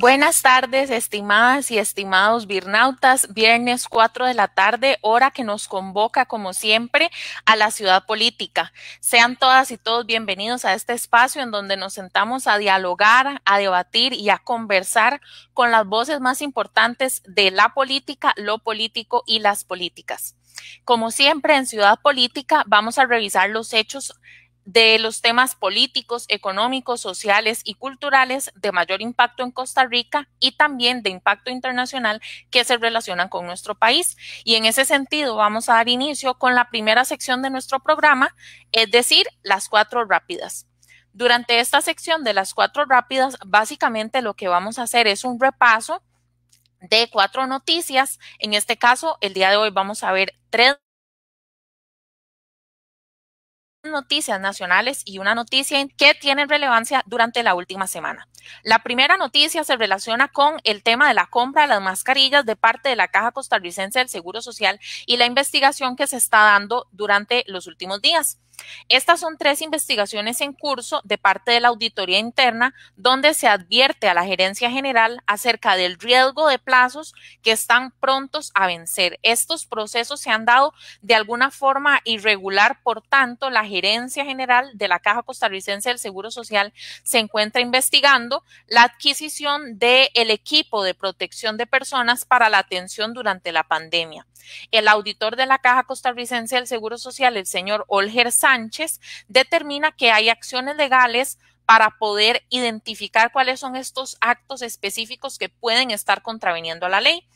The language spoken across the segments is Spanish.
Buenas tardes, estimadas y estimados birnautas. Viernes 4 de la tarde, hora que nos convoca, como siempre, a la ciudad política. Sean todas y todos bienvenidos a este espacio en donde nos sentamos a dialogar, a debatir y a conversar con las voces más importantes de la política, lo político y las políticas. Como siempre, en Ciudad Política vamos a revisar los hechos de los temas políticos, económicos, sociales y culturales de mayor impacto en Costa Rica y también de impacto internacional que se relacionan con nuestro país. Y en ese sentido vamos a dar inicio con la primera sección de nuestro programa, es decir, las cuatro rápidas. Durante esta sección de las cuatro rápidas, básicamente lo que vamos a hacer es un repaso de cuatro noticias. En este caso, el día de hoy vamos a ver tres noticias nacionales y una noticia que tienen relevancia durante la última semana. La primera noticia se relaciona con el tema de la compra de las mascarillas de parte de la Caja Costarricense del Seguro Social y la investigación que se está dando durante los últimos días. Estas son tres investigaciones en curso de parte de la auditoría interna donde se advierte a la gerencia general acerca del riesgo de plazos que están prontos a vencer. Estos procesos se han dado de alguna forma irregular, por tanto, la gerencia general de la Caja Costarricense del Seguro Social se encuentra investigando la adquisición del equipo de protección de personas para la atención durante la pandemia. El auditor de la Caja Costarricense del Seguro Social, el señor Olger Sánchez determina que hay acciones legales para poder identificar cuáles son estos actos específicos que pueden estar a la ley.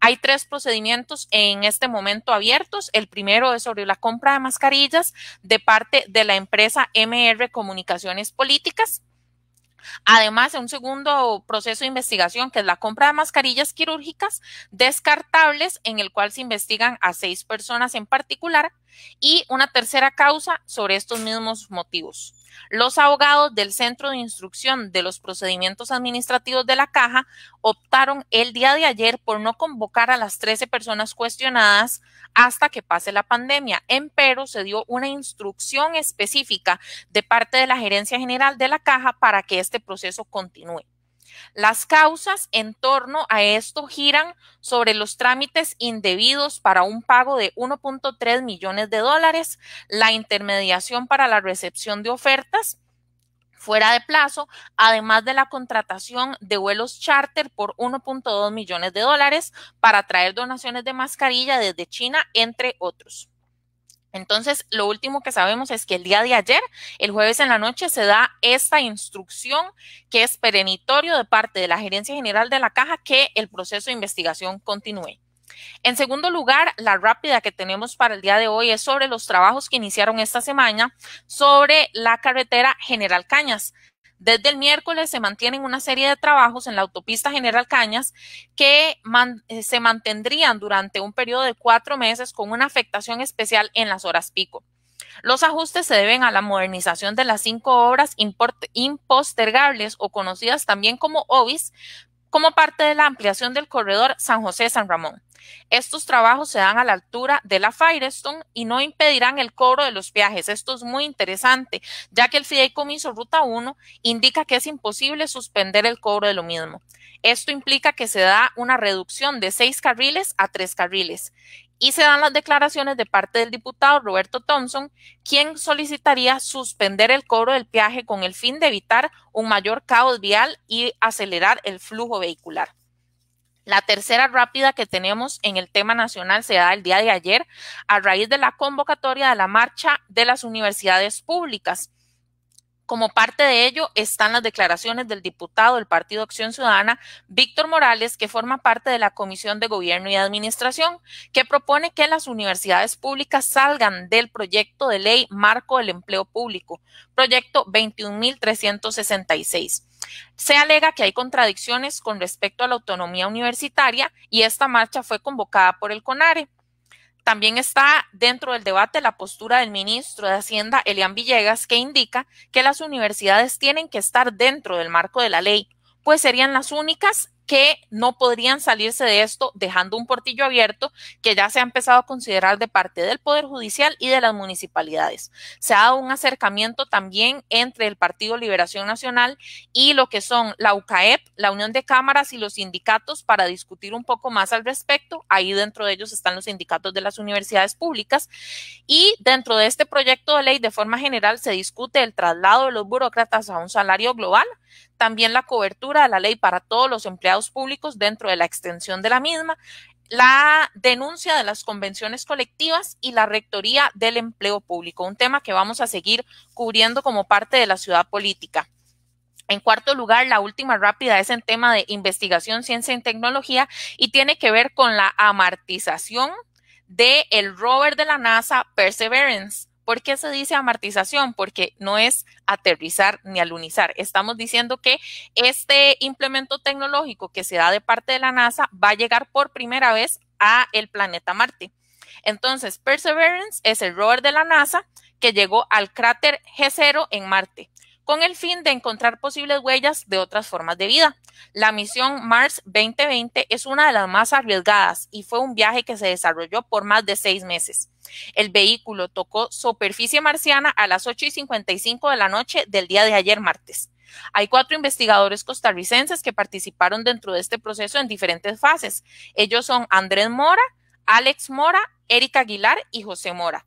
Hay tres procedimientos en este momento abiertos. El primero es sobre la compra de mascarillas de parte de la empresa MR Comunicaciones Políticas. Además, un segundo proceso de investigación, que es la compra de mascarillas quirúrgicas descartables, en el cual se investigan a seis personas en particular. Y una tercera causa sobre estos mismos motivos. Los abogados del Centro de Instrucción de los Procedimientos Administrativos de la Caja optaron el día de ayer por no convocar a las 13 personas cuestionadas hasta que pase la pandemia. Empero se dio una instrucción específica de parte de la Gerencia General de la Caja para que este proceso continúe. Las causas en torno a esto giran sobre los trámites indebidos para un pago de 1.3 millones de dólares, la intermediación para la recepción de ofertas fuera de plazo, además de la contratación de vuelos charter por 1.2 millones de dólares para traer donaciones de mascarilla desde China, entre otros. Entonces, lo último que sabemos es que el día de ayer, el jueves en la noche, se da esta instrucción que es perenitorio de parte de la Gerencia General de la Caja que el proceso de investigación continúe. En segundo lugar, la rápida que tenemos para el día de hoy es sobre los trabajos que iniciaron esta semana sobre la carretera General Cañas. Desde el miércoles se mantienen una serie de trabajos en la autopista General Cañas que eh, se mantendrían durante un periodo de cuatro meses con una afectación especial en las horas pico. Los ajustes se deben a la modernización de las cinco obras impostergables o conocidas también como OBIS, como parte de la ampliación del corredor San José-San Ramón. Estos trabajos se dan a la altura de la Firestone y no impedirán el cobro de los viajes. Esto es muy interesante, ya que el fideicomiso Ruta 1 indica que es imposible suspender el cobro de lo mismo. Esto implica que se da una reducción de seis carriles a tres carriles. Y se dan las declaraciones de parte del diputado Roberto Thompson, quien solicitaría suspender el cobro del viaje con el fin de evitar un mayor caos vial y acelerar el flujo vehicular. La tercera rápida que tenemos en el tema nacional se da el día de ayer a raíz de la convocatoria de la marcha de las universidades públicas. Como parte de ello están las declaraciones del diputado del Partido Acción Ciudadana, Víctor Morales, que forma parte de la Comisión de Gobierno y Administración, que propone que las universidades públicas salgan del proyecto de ley Marco del Empleo Público, proyecto 21.366. Se alega que hay contradicciones con respecto a la autonomía universitaria y esta marcha fue convocada por el CONARE. También está dentro del debate la postura del ministro de Hacienda, Elian Villegas, que indica que las universidades tienen que estar dentro del marco de la ley, pues serían las únicas que no podrían salirse de esto dejando un portillo abierto que ya se ha empezado a considerar de parte del Poder Judicial y de las municipalidades. Se ha dado un acercamiento también entre el Partido Liberación Nacional y lo que son la UCAEP, la Unión de Cámaras y los sindicatos para discutir un poco más al respecto. Ahí dentro de ellos están los sindicatos de las universidades públicas y dentro de este proyecto de ley de forma general se discute el traslado de los burócratas a un salario global también la cobertura de la ley para todos los empleados públicos dentro de la extensión de la misma, la denuncia de las convenciones colectivas y la rectoría del empleo público, un tema que vamos a seguir cubriendo como parte de la ciudad política. En cuarto lugar, la última rápida es en tema de investigación, ciencia y tecnología y tiene que ver con la amortización del el rover de la NASA Perseverance. ¿Por qué se dice amortización? Porque no es aterrizar ni alunizar. Estamos diciendo que este implemento tecnológico que se da de parte de la NASA va a llegar por primera vez a el planeta Marte. Entonces, Perseverance es el rover de la NASA que llegó al cráter G0 en Marte con el fin de encontrar posibles huellas de otras formas de vida. La misión Mars 2020 es una de las más arriesgadas y fue un viaje que se desarrolló por más de seis meses. El vehículo tocó superficie marciana a las 8 y 55 de la noche del día de ayer martes. Hay cuatro investigadores costarricenses que participaron dentro de este proceso en diferentes fases. Ellos son Andrés Mora, Alex Mora, Erika Aguilar y José Mora.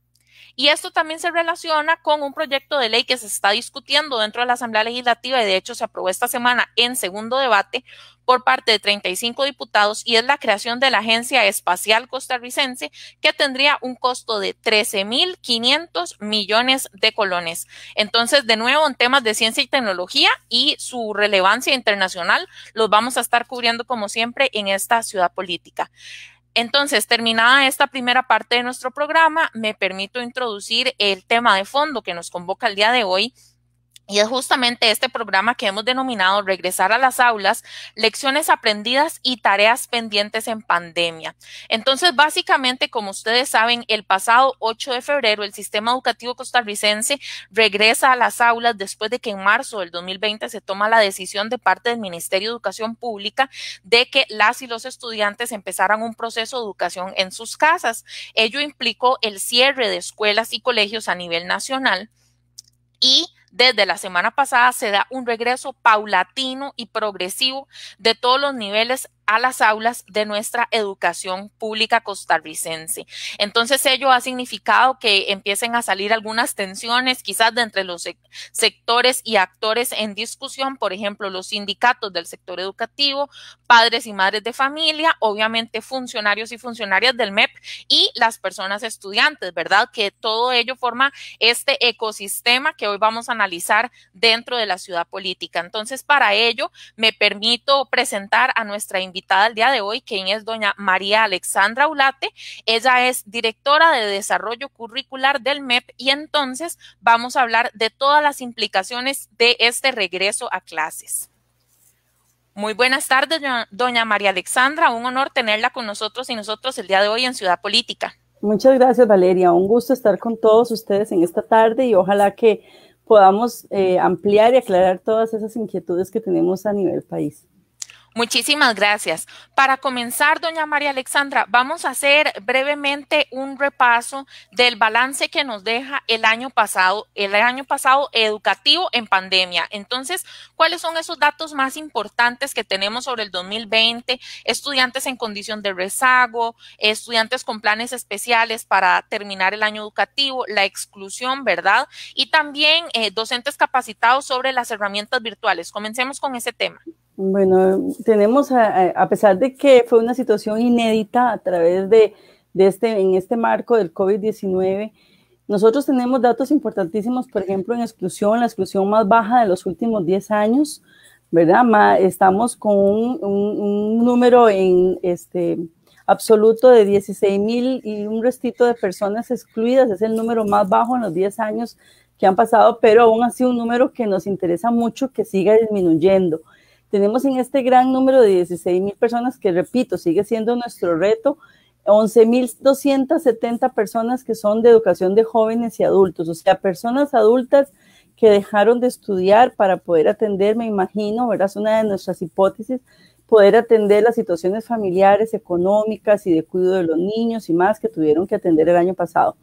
Y esto también se relaciona con un proyecto de ley que se está discutiendo dentro de la Asamblea Legislativa y de hecho se aprobó esta semana en segundo debate por parte de 35 diputados y es la creación de la Agencia Espacial Costarricense que tendría un costo de 13.500 millones de colones. Entonces, de nuevo, en temas de ciencia y tecnología y su relevancia internacional, los vamos a estar cubriendo como siempre en esta ciudad política. Entonces, terminada esta primera parte de nuestro programa, me permito introducir el tema de fondo que nos convoca el día de hoy, y es justamente este programa que hemos denominado Regresar a las aulas, lecciones aprendidas y tareas pendientes en pandemia. Entonces, básicamente, como ustedes saben, el pasado 8 de febrero el sistema educativo costarricense regresa a las aulas después de que en marzo del 2020 se toma la decisión de parte del Ministerio de Educación Pública de que las y los estudiantes empezaran un proceso de educación en sus casas. Ello implicó el cierre de escuelas y colegios a nivel nacional y desde la semana pasada se da un regreso paulatino y progresivo de todos los niveles a las aulas de nuestra educación pública costarricense. Entonces ello ha significado que empiecen a salir algunas tensiones quizás de entre los sectores y actores en discusión, por ejemplo, los sindicatos del sector educativo, padres y madres de familia, obviamente funcionarios y funcionarias del MEP y las personas estudiantes, ¿verdad? Que todo ello forma este ecosistema que hoy vamos a analizar dentro de la ciudad política. Entonces, para ello, me permito presentar a nuestra invitada día de hoy, quien es doña María Alexandra Ulate. Ella es directora de desarrollo curricular del MEP y entonces vamos a hablar de todas las implicaciones de este regreso a clases. Muy buenas tardes, doña María Alexandra. Un honor tenerla con nosotros y nosotros el día de hoy en Ciudad Política. Muchas gracias, Valeria. Un gusto estar con todos ustedes en esta tarde y ojalá que podamos eh, ampliar y aclarar todas esas inquietudes que tenemos a nivel país. Muchísimas gracias. Para comenzar, doña María Alexandra, vamos a hacer brevemente un repaso del balance que nos deja el año pasado, el año pasado educativo en pandemia. Entonces, ¿cuáles son esos datos más importantes que tenemos sobre el 2020? Estudiantes en condición de rezago, estudiantes con planes especiales para terminar el año educativo, la exclusión, ¿verdad? Y también eh, docentes capacitados sobre las herramientas virtuales. Comencemos con ese tema. Bueno, tenemos, a, pesar de que fue una situación inédita a través de, este, en este marco del COVID-19, nosotros tenemos datos importantísimos, por ejemplo, en exclusión, la exclusión más baja de los últimos 10 años, ¿verdad? Estamos con un, número en este absoluto de 16 mil y un restito de personas excluidas, es el número más bajo en los 10 años que han pasado, pero aún así un número que nos interesa mucho que siga disminuyendo tenemos en este gran número de 16 mil personas, que repito, sigue siendo nuestro reto, mil 11.270 personas que son de educación de jóvenes y adultos, o sea, personas adultas que dejaron de estudiar para poder atender, me imagino, ¿verdad? Es una de nuestras hipótesis, poder atender las situaciones familiares, económicas y de cuidado de los niños y más que tuvieron que atender el año pasado.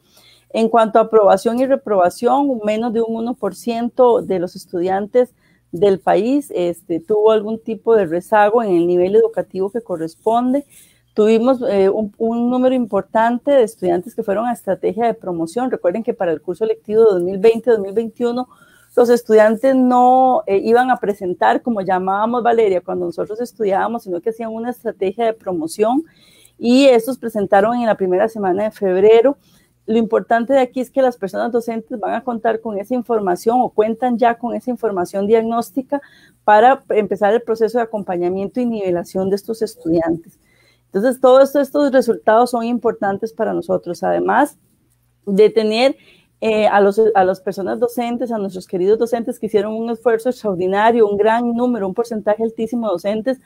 En cuanto a aprobación y reprobación, menos de un 1% de los estudiantes del país este, tuvo algún tipo de rezago en el nivel educativo que corresponde. Tuvimos eh, un, número importante de estudiantes que fueron a estrategia de promoción. Recuerden que para el curso electivo 2020-2021 los estudiantes no eh, iban a presentar, como llamábamos Valeria cuando nosotros estudiábamos, sino que hacían una estrategia de promoción y estos presentaron en la primera semana de febrero lo importante de aquí es que las personas docentes van a contar con esa información o cuentan ya con esa información diagnóstica para empezar el proceso de acompañamiento y nivelación de estos estudiantes. Entonces, todos estos resultados son importantes para nosotros, además de tener eh, a, los, las personas docentes, a nuestros queridos docentes que hicieron un esfuerzo extraordinario, un gran número, un porcentaje altísimo de docentes,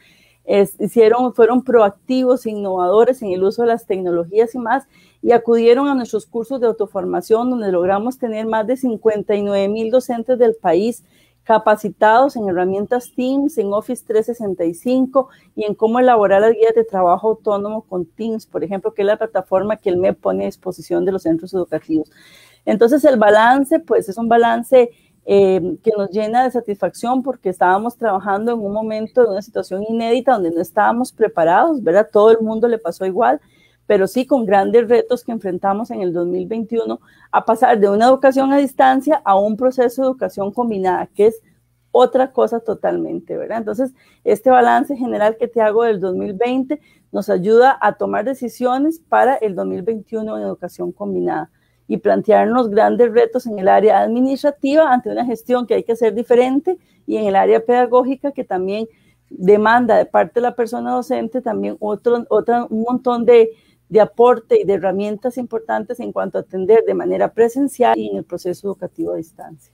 hicieron, fueron proactivos, innovadores en el uso de las tecnologías y más, y acudieron a nuestros cursos de autoformación donde logramos tener más de 59 mil docentes del país capacitados en herramientas Teams, en Office 365 y en cómo elaborar las guías de trabajo autónomo con Teams, por ejemplo, que es la plataforma que el MEP pone a disposición de los centros educativos. Entonces, el balance, pues es un balance eh, que nos llena de satisfacción porque estábamos trabajando en un momento, en una situación inédita donde no estábamos preparados, ¿verdad? Todo el mundo le pasó igual pero sí con grandes retos que enfrentamos en el 2021 a pasar de una educación a distancia a un proceso de educación combinada, que es otra cosa totalmente, ¿verdad? Entonces, este balance general que te hago del 2020 nos ayuda a tomar decisiones para el 2021 en educación combinada y plantearnos grandes retos en el área administrativa ante una gestión que hay que hacer diferente y en el área pedagógica que también demanda de parte de la persona docente también otro, otro un montón de de aporte y de herramientas importantes en cuanto a atender de manera presencial y en el proceso educativo a distancia.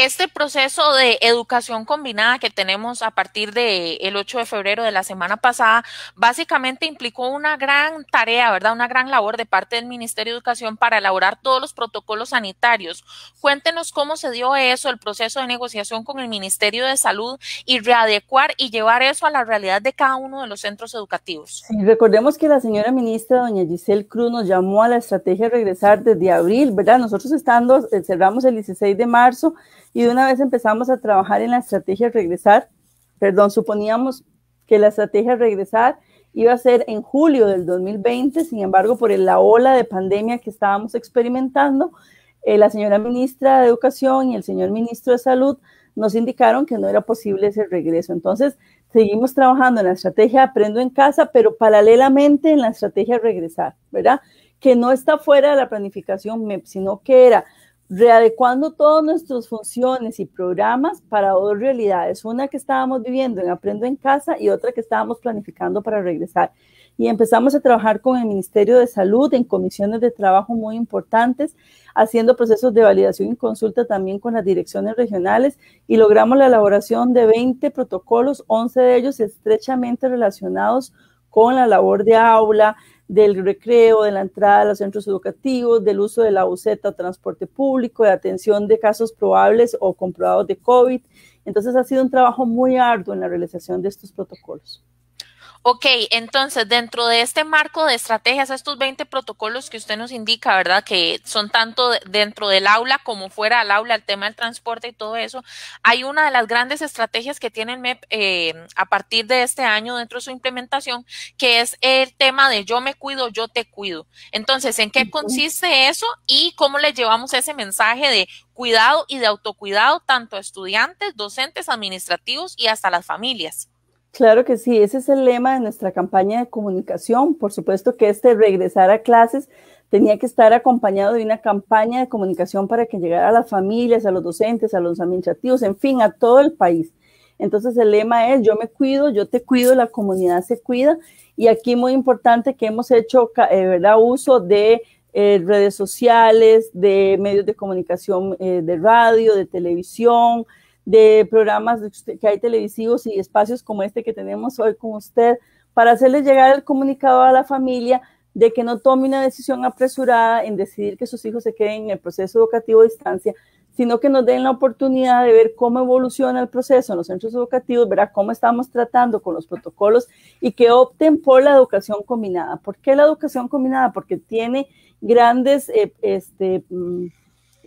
Este proceso de educación combinada que tenemos a partir del el 8 de febrero de la semana pasada, básicamente implicó una gran tarea, ¿verdad? Una gran labor de parte del Ministerio de Educación para elaborar todos los protocolos sanitarios. Cuéntenos cómo se dio eso, el proceso de negociación con el Ministerio de Salud y readecuar y llevar eso a la realidad de cada uno de los centros educativos. Sí, recordemos que la señora ministra, doña Giselle Cruz, nos llamó a la estrategia de regresar desde abril, ¿verdad? Nosotros estando, eh, cerramos el 16 de marzo y de una vez empezamos a trabajar en la estrategia regresar, perdón, suponíamos que la estrategia regresar iba a ser en julio del 2020, sin embargo, por la ola de pandemia que estábamos experimentando, eh, la señora ministra de Educación y el señor ministro de Salud nos indicaron que no era posible ese regreso. Entonces, seguimos trabajando en la estrategia Aprendo en Casa, pero paralelamente en la estrategia Regresar, ¿verdad? Que no está fuera de la planificación MEP, sino que era readecuando todas nuestras funciones y programas para dos realidades, una que estábamos viviendo en Aprendo en Casa y otra que estábamos planificando para regresar. Y empezamos a trabajar con el Ministerio de Salud en comisiones de trabajo muy importantes, haciendo procesos de validación y consulta también con las direcciones regionales y logramos la elaboración de 20 protocolos, 11 de ellos estrechamente relacionados con la labor de aula, del recreo, de la entrada a los centros educativos, del uso de la buseta, transporte público, de atención de casos probables o comprobados de COVID. Entonces ha sido un trabajo muy arduo en la realización de estos protocolos. Ok, entonces dentro de este marco de estrategias, estos 20 protocolos que usted nos indica, ¿verdad? Que son tanto dentro del aula como fuera del aula, el tema del transporte y todo eso, hay una de las grandes estrategias que tiene el MEP eh, a partir de este año dentro de su implementación, que es el tema de yo me cuido, yo te cuido. Entonces, ¿en qué consiste eso y cómo le llevamos ese mensaje de cuidado y de autocuidado tanto a estudiantes, docentes, administrativos y hasta las familias? Claro que sí, ese es el lema de nuestra campaña de comunicación. Por supuesto que este regresar a clases tenía que estar acompañado de una campaña de comunicación para que llegara a las familias, a los docentes, a los administrativos, en fin, a todo el país. Entonces el lema es yo me cuido, yo te cuido, la comunidad se cuida. Y aquí muy importante que hemos hecho eh, ¿verdad? uso de eh, redes sociales, de medios de comunicación eh, de radio, de televisión, de programas que hay televisivos y espacios como este que tenemos hoy con usted, para hacerle llegar el comunicado a la familia de que no tome una decisión apresurada en decidir que sus hijos se queden en el proceso educativo a distancia, sino que nos den la oportunidad de ver cómo evoluciona el proceso en los centros educativos, verá cómo estamos tratando con los protocolos y que opten por la educación combinada. ¿Por qué la educación combinada? Porque tiene grandes... Eh, este, mm,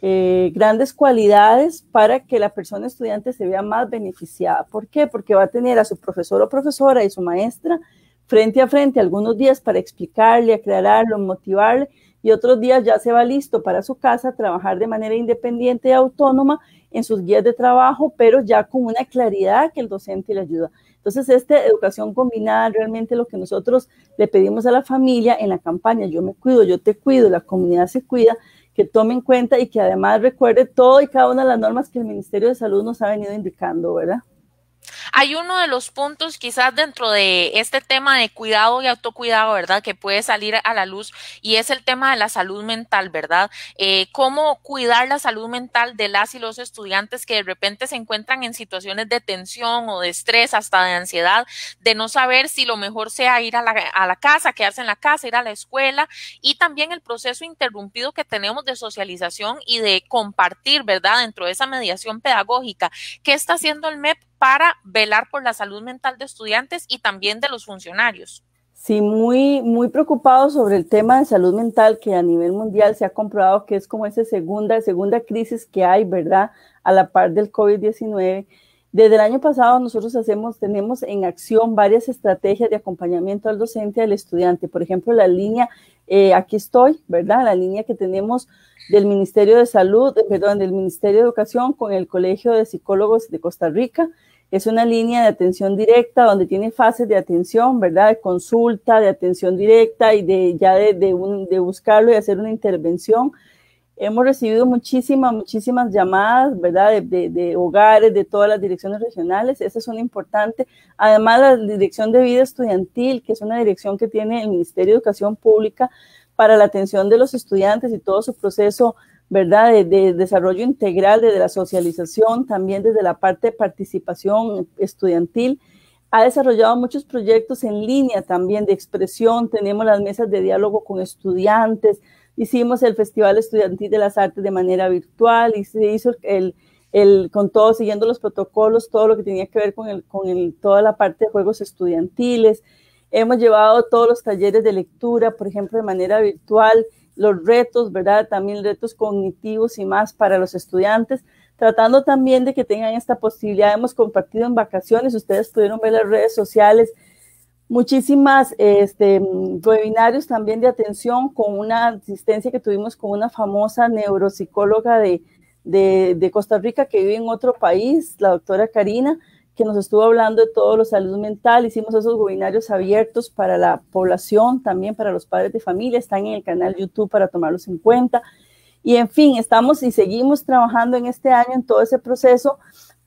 eh, grandes cualidades para que la persona estudiante se vea más beneficiada. ¿Por qué? Porque va a tener a su profesor o profesora y su maestra frente a frente algunos días para explicarle, aclararlo, motivarle y otros días ya se va listo para su casa trabajar de manera independiente y autónoma en sus guías de trabajo, pero ya con una claridad que el docente le ayuda. Entonces, esta educación combinada realmente lo que nosotros le pedimos a la familia en la campaña, yo me cuido, yo te cuido, la comunidad se cuida, que tome en cuenta y que además recuerde todo y cada una de las normas que el Ministerio de Salud nos ha venido indicando, ¿verdad? Hay uno de los puntos quizás dentro de este tema de cuidado y autocuidado, ¿verdad? Que puede salir a la luz y es el tema de la salud mental, ¿verdad? Eh, ¿Cómo cuidar la salud mental de las y los estudiantes que de repente se encuentran en situaciones de tensión o de estrés, hasta de ansiedad, de no saber si lo mejor sea ir a la, a la casa, quedarse en la casa, ir a la escuela y también el proceso interrumpido que tenemos de socialización y de compartir, ¿verdad? Dentro de esa mediación pedagógica. ¿Qué está haciendo el MEP para velar por la salud mental de estudiantes y también de los funcionarios. Sí, muy, muy preocupado sobre el tema de salud mental que a nivel mundial se ha comprobado que es como esa segunda, segunda crisis que hay, ¿verdad? A la par del COVID-19. Desde el año pasado nosotros hacemos, tenemos en acción varias estrategias de acompañamiento al docente y al estudiante. Por ejemplo, la línea, eh, aquí estoy, ¿verdad? La línea que tenemos del Ministerio de Salud, eh, perdón, del Ministerio de Educación con el Colegio de Psicólogos de Costa Rica, es una línea de atención directa donde tiene fases de atención, ¿verdad? De consulta, de atención directa y de ya de, buscarlo y hacer una intervención. Hemos recibido muchísimas, muchísimas llamadas, ¿verdad? De, de, hogares, de todas las direcciones regionales. Esa es importantes. importante. Además, la Dirección de Vida Estudiantil, que es una dirección que tiene el Ministerio de Educación Pública para la atención de los estudiantes y todo su proceso ¿verdad? De, desarrollo integral, desde la socialización, también desde la parte de participación estudiantil. Ha desarrollado muchos proyectos en línea también de expresión. Tenemos las mesas de diálogo con estudiantes. Hicimos el Festival Estudiantil de las Artes de manera virtual y se hizo con todo, siguiendo los protocolos, todo lo que tenía que ver con, toda la parte de juegos estudiantiles. Hemos llevado todos los talleres de lectura, por ejemplo, de manera virtual los retos, ¿verdad? También retos cognitivos y más para los estudiantes, tratando también de que tengan esta posibilidad. Hemos compartido en vacaciones, ustedes pudieron ver las redes sociales, muchísimas este, webinarios también de atención con una asistencia que tuvimos con una famosa neuropsicóloga de, de Costa Rica que vive en otro país, la doctora Karina nos estuvo hablando de todo lo salud mental. Hicimos esos webinarios abiertos para la población, también para los padres de familia. Están en el canal YouTube para tomarlos en cuenta. Y en fin, estamos y seguimos trabajando en este año en todo ese proceso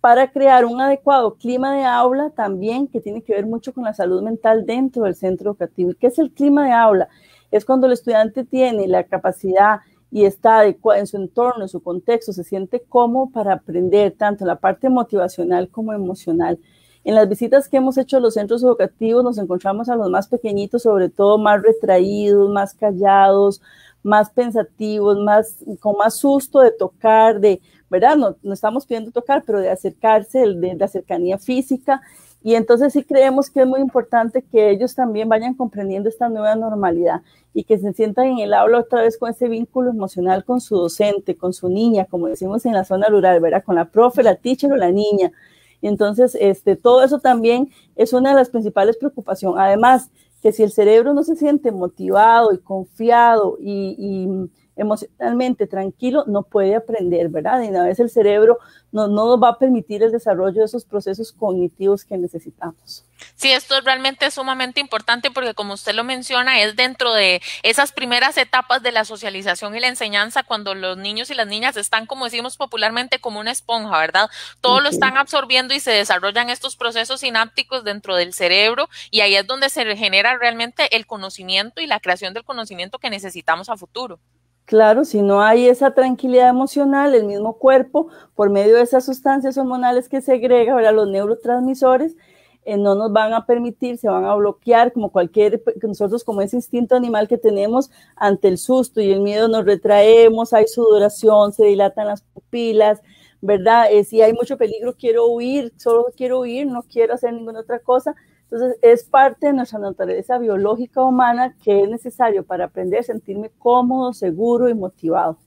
para crear un adecuado clima de aula también que tiene que ver mucho con la salud mental dentro del centro educativo. ¿Y qué es el clima de aula? Es cuando el estudiante tiene la capacidad y está en su entorno, en su contexto, se siente cómodo para aprender tanto la parte motivacional como emocional. En las visitas que hemos hecho a los centros educativos nos encontramos a los más pequeñitos, sobre todo más retraídos, más callados, más pensativos, más, con más susto de tocar, de, ¿verdad? No, estamos pidiendo tocar, pero de acercarse, de la cercanía física y entonces sí creemos que es muy importante que ellos también vayan comprendiendo esta nueva normalidad y que se sientan en el aula otra vez con ese vínculo emocional con su docente, con su niña, como decimos en la zona rural, ¿verdad? Con la profe, la teacher o la niña. y Entonces, este, todo eso también es una de las principales preocupaciones. Además, que si el cerebro no se siente motivado y confiado y emocionalmente tranquilo, no puede aprender, ¿verdad? Y una vez el cerebro no, nos va a permitir el desarrollo de esos procesos cognitivos que necesitamos. Sí, esto es realmente sumamente importante porque como usted lo menciona, es dentro de esas primeras etapas de la socialización y la enseñanza cuando los niños y las niñas están, como decimos popularmente, como una esponja, ¿verdad? Todo lo están absorbiendo y se desarrollan estos procesos sinápticos dentro del cerebro y ahí es donde se genera realmente el conocimiento y la creación del conocimiento que necesitamos a futuro. Claro, si no hay esa tranquilidad emocional, el mismo cuerpo, por medio de esas sustancias hormonales que segrega, a los neurotransmisores, eh, no nos van a permitir, se van a bloquear, como cualquier, pues, nosotros como ese instinto animal que tenemos ante el susto y el miedo, nos retraemos, hay sudoración, se dilatan las pupilas, ¿verdad? Eh, si hay mucho peligro, quiero huir, solo quiero huir, no quiero hacer ninguna otra cosa. Entonces, es parte de nuestra naturaleza biológica humana que es necesario para aprender a sentirme cómodo, seguro y motivado.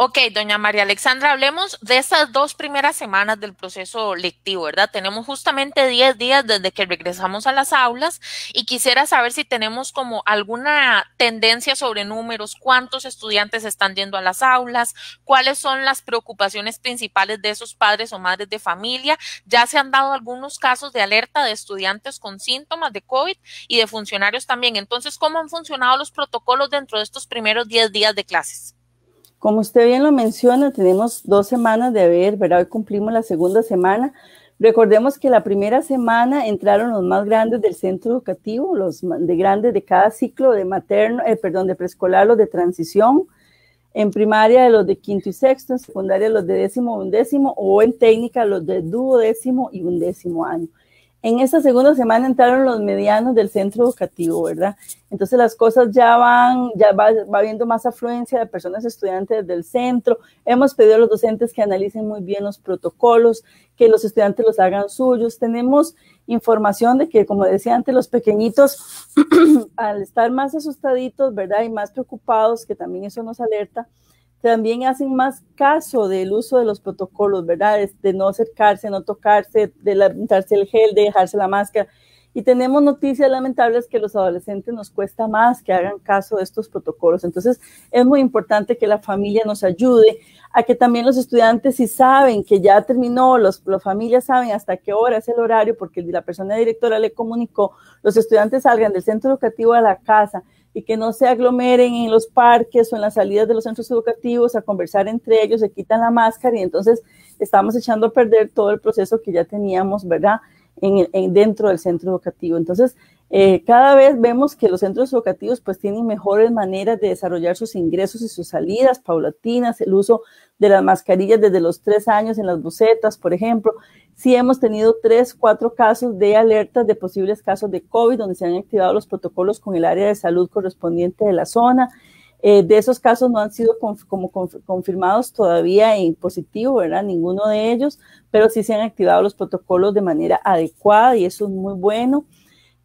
Ok, doña María Alexandra, hablemos de estas dos primeras semanas del proceso lectivo, ¿verdad? Tenemos justamente 10 días desde que regresamos a las aulas y quisiera saber si tenemos como alguna tendencia sobre números, cuántos estudiantes están yendo a las aulas, cuáles son las preocupaciones principales de esos padres o madres de familia. Ya se han dado algunos casos de alerta de estudiantes con síntomas de COVID y de funcionarios también. Entonces, ¿cómo han funcionado los protocolos dentro de estos primeros 10 días de clases? Como usted bien lo menciona, tenemos dos semanas de haber, ¿verdad? Hoy cumplimos la segunda semana. Recordemos que la primera semana entraron los más grandes del centro educativo, los de grandes de cada ciclo de materno, eh, perdón, de preescolar, los de transición, en primaria los de quinto y sexto, en secundaria los de décimo y undécimo, o en técnica los de duodécimo y undécimo año. En esta segunda semana entraron los medianos del centro educativo, ¿verdad? Entonces las cosas ya van, ya va, va habiendo más afluencia de personas estudiantes del centro. Hemos pedido a los docentes que analicen muy bien los protocolos, que los estudiantes los hagan suyos. Tenemos información de que, como decía antes, los pequeñitos, al estar más asustaditos, ¿verdad? Y más preocupados, que también eso nos alerta, también hacen más caso del uso de los protocolos, ¿verdad? De este, no acercarse, no tocarse, de levantarse el gel, de dejarse la máscara. Y tenemos noticias lamentables que los adolescentes nos cuesta más que hagan caso de estos protocolos. Entonces, es muy importante que la familia nos ayude a que también los estudiantes, si saben que ya terminó, los, las familias saben hasta qué hora es el horario, porque la persona directora le comunicó, los estudiantes salgan del centro educativo a la casa y que no se aglomeren en los parques o en las salidas de los centros educativos a conversar entre ellos, se quitan la máscara y entonces estamos echando a perder todo el proceso que ya teníamos, ¿verdad? En, en, dentro del centro educativo. Entonces, eh, cada vez vemos que los centros educativos pues tienen mejores maneras de desarrollar sus ingresos y sus salidas paulatinas, el uso de las mascarillas desde los tres años en las bucetas, por ejemplo. Sí hemos tenido tres, cuatro casos de alertas de posibles casos de COVID donde se han activado los protocolos con el área de salud correspondiente de la zona. Eh, de esos casos no han sido como confirmados todavía en positivo, ¿verdad? Ninguno de ellos, pero sí se han activado los protocolos de manera adecuada y eso es muy bueno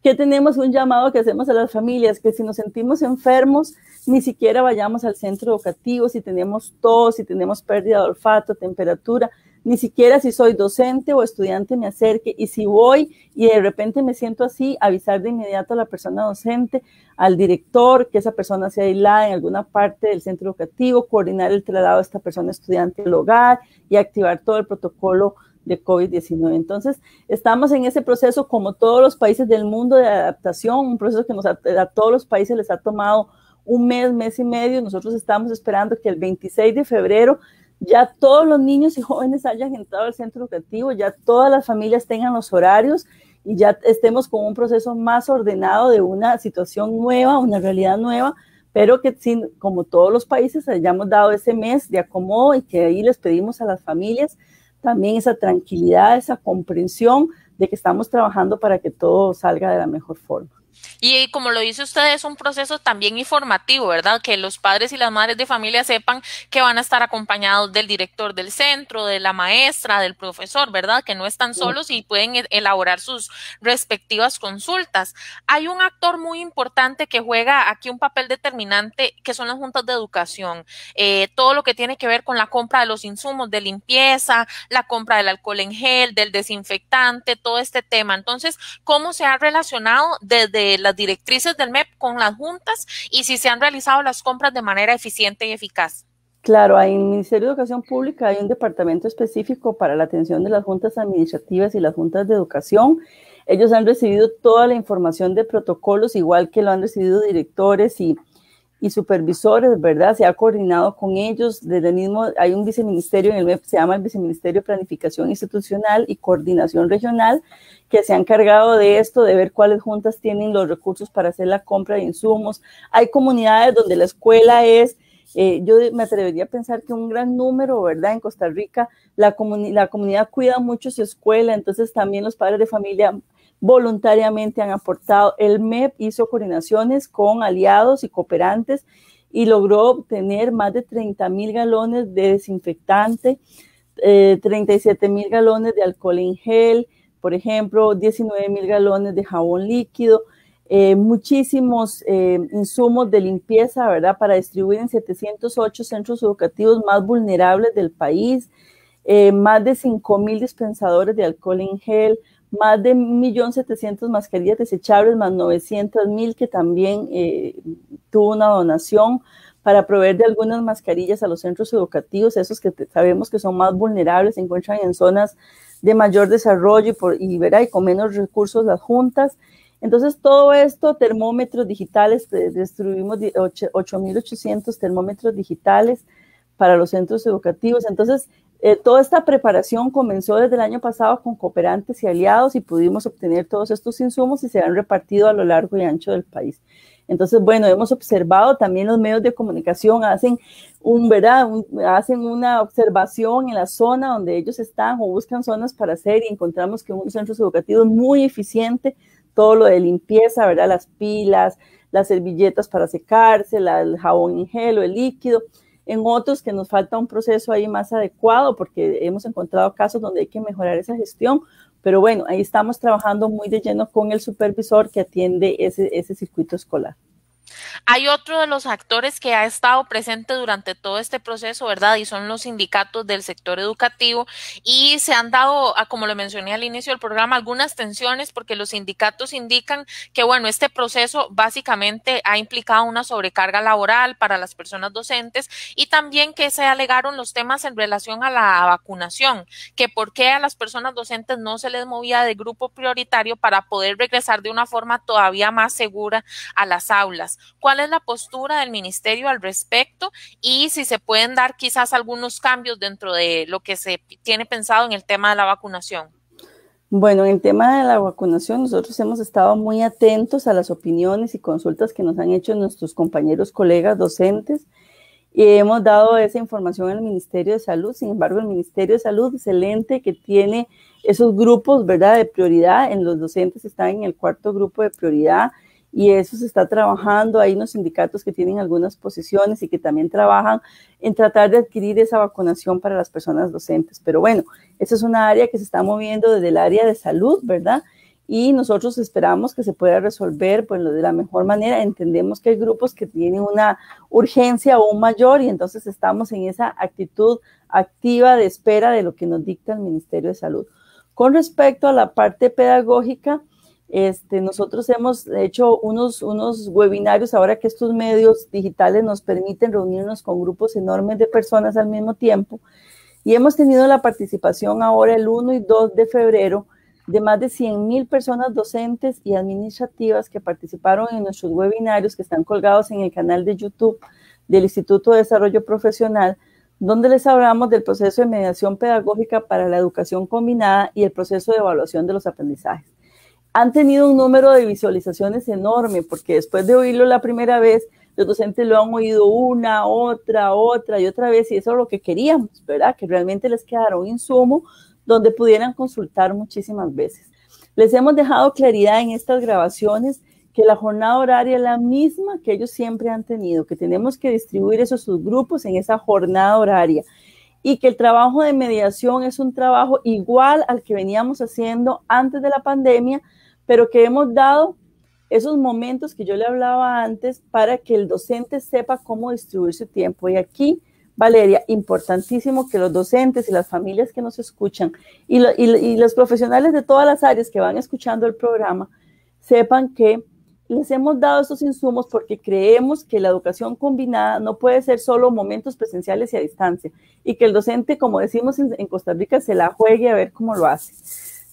que tenemos un llamado que hacemos a las familias, que si nos sentimos enfermos, ni siquiera vayamos al centro educativo, si tenemos tos, si tenemos pérdida de olfato, temperatura, ni siquiera si soy docente o estudiante me acerque y si voy y de repente me siento así, avisar de inmediato a la persona docente, al director, que esa persona sea aislada en alguna parte del centro educativo, coordinar el traslado de esta persona estudiante al hogar y activar todo el protocolo de COVID-19. Entonces, estamos en ese proceso, como todos los países del mundo, de adaptación, un proceso que nos, a todos los países les ha tomado un mes, mes y medio. Nosotros estamos esperando que el 26 de febrero ya todos los niños y jóvenes hayan entrado al centro educativo, ya todas las familias tengan los horarios y ya estemos con un proceso más ordenado de una situación nueva, una realidad nueva, pero que como todos los países hayamos dado ese mes de acomodo y que ahí les pedimos a las familias también esa tranquilidad, esa comprensión de que estamos trabajando para que todo salga de la mejor forma. Y como lo dice usted, es un proceso también informativo, ¿verdad? Que los padres y las madres de familia sepan que van a estar acompañados del director del centro, de la maestra, del profesor, ¿verdad? Que no están solos y pueden e-, elaborar sus respectivas consultas. Hay un actor muy importante que juega aquí un papel determinante, que son las juntas de educación. Eh, todo lo que tiene que ver con la compra de los insumos de limpieza, la compra del alcohol en gel, del desinfectante, todo este tema. Entonces, ¿cómo se ha relacionado desde las directrices del MEP con las juntas y si se han realizado las compras de manera eficiente y eficaz. Claro, en el Ministerio de Educación Pública hay un departamento específico para la atención de las juntas administrativas y las juntas de educación. Ellos han recibido toda la información de protocolos, igual que lo han recibido directores y y supervisores, ¿verdad? Se ha coordinado con ellos desde mismo, hay un viceministerio en el MEP, se llama el Viceministerio de Planificación Institucional y Coordinación Regional, que se ha encargado de esto, de ver cuáles juntas tienen los recursos para hacer la compra de insumos. Hay comunidades donde la escuela es eh, yo me atrevería a pensar que un gran número, ¿verdad? En Costa Rica, la, la comunidad cuida mucho su escuela, entonces también los padres de familia voluntariamente han aportado. El MEP hizo coordinaciones con aliados y cooperantes y logró obtener más de 30 mil galones de desinfectante, 37 eh, mil galones de alcohol en gel, por ejemplo, 19 mil galones de jabón líquido, eh, muchísimos eh, insumos de limpieza, ¿verdad? Para distribuir en 708 centros educativos más vulnerables del país, más de 5 mil dispensadores de alcohol en gel, más de 1.700.000 mascarillas desechables, más 900.000 que también eh, tuvo una donación para proveer de algunas mascarillas a los centros educativos, esos que sabemos que son más vulnerables, se encuentran en zonas de mayor desarrollo y, verá, y con menos recursos las juntas. Entonces, todo esto, termómetros digitales, distribuimos 8.800 termómetros digitales para los centros educativos. Entonces, eh, toda esta preparación comenzó desde el año pasado con cooperantes y aliados y pudimos obtener todos estos insumos y se han repartido a lo largo y ancho del país. Entonces, bueno, hemos observado también los medios de comunicación hacen un, ¿verdad? hacen una observación en la zona donde ellos están o buscan zonas para hacer y encontramos que un centro educativo es muy eficiente, todo lo de limpieza, ¿verdad? Las pilas, las servilletas para secarse, el jabón en gel o el líquido en otros que nos falta un proceso ahí más adecuado, porque hemos encontrado casos donde hay que mejorar esa gestión, pero bueno, ahí estamos trabajando muy de lleno con el supervisor que atiende ese, ese circuito escolar. Hay otro de los actores que ha estado presente durante todo este proceso, ¿verdad? Y son los sindicatos del sector educativo y se han dado, como lo mencioné al inicio del programa, algunas tensiones porque los sindicatos indican que, bueno, este proceso básicamente ha implicado una sobrecarga laboral para las personas docentes y también que se alegaron los temas en relación a la vacunación, que por qué a las personas docentes no se les movía de grupo prioritario para poder regresar de una forma todavía más segura a las aulas cuál es la postura del ministerio al respecto y si se pueden dar quizás algunos cambios dentro de lo que se tiene pensado en el tema de la vacunación. Bueno, en el tema de la vacunación, nosotros hemos estado muy atentos a las opiniones y consultas que nos han hecho nuestros compañeros, colegas, docentes, y hemos dado esa información al Ministerio de Salud. Sin embargo, el Ministerio de Salud excelente, que tiene esos grupos, ¿verdad?, de prioridad. En los docentes están en el cuarto grupo de prioridad y eso se está trabajando. Hay unos sindicatos que tienen algunas posiciones y que también trabajan en tratar de adquirir esa vacunación para las personas docentes. Pero bueno, esa es una área que se está moviendo desde el área de salud, ¿verdad? Y nosotros esperamos que se pueda resolver pues, de la mejor manera. Entendemos que hay grupos que tienen una urgencia aún mayor y entonces estamos en esa actitud activa de espera de lo que nos dicta el Ministerio de Salud. Con respecto a la parte pedagógica, este, nosotros hemos hecho unos, unos webinarios ahora que estos medios digitales nos permiten reunirnos con grupos enormes de personas al mismo tiempo y hemos tenido la participación ahora el 1 y 2 de febrero de más de 100 mil personas docentes y administrativas que participaron en nuestros webinarios que están colgados en el canal de YouTube del Instituto de Desarrollo Profesional, donde les hablamos del proceso de mediación pedagógica para la educación combinada y el proceso de evaluación de los aprendizajes han tenido un número de visualizaciones enorme, porque después de oírlo la primera vez, los docentes lo han oído una, otra, otra y otra vez, y eso es lo que queríamos, ¿verdad? Que realmente les quedara un insumo donde pudieran consultar muchísimas veces. Les hemos dejado claridad en estas grabaciones que la jornada horaria es la misma que ellos siempre han tenido, que tenemos que distribuir esos subgrupos en esa jornada horaria y que el trabajo de mediación es un trabajo igual al que veníamos haciendo antes de la pandemia, pero que hemos dado esos momentos que yo le hablaba antes para que el docente sepa cómo distribuir su tiempo. Y aquí, Valeria, importantísimo que los docentes y las familias que nos escuchan y, los profesionales de todas las áreas que van escuchando el programa sepan que les hemos dado estos insumos porque creemos que la educación combinada no puede ser solo momentos presenciales y a distancia y que el docente, como decimos en, Costa Rica, se la juegue a ver cómo lo hace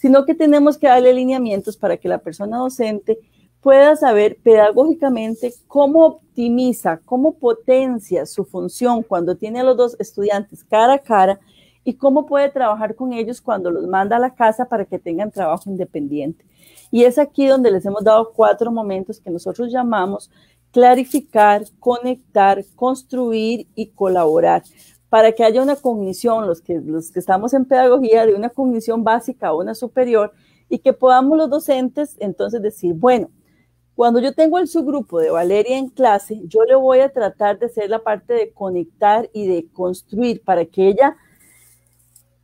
sino que tenemos que darle lineamientos para que la persona docente pueda saber pedagógicamente cómo optimiza, cómo potencia su función cuando tiene a los dos estudiantes cara a cara y cómo puede trabajar con ellos cuando los manda a la casa para que tengan trabajo independiente. Y es aquí donde les hemos dado cuatro momentos que nosotros llamamos clarificar, conectar, construir y colaborar, para que haya una cognición, los que, los que estamos en pedagogía, de una cognición básica o una superior, y que podamos los docentes entonces decir, bueno, cuando yo tengo el subgrupo de Valeria en clase, yo le voy a tratar de hacer la parte de conectar y de construir para que ella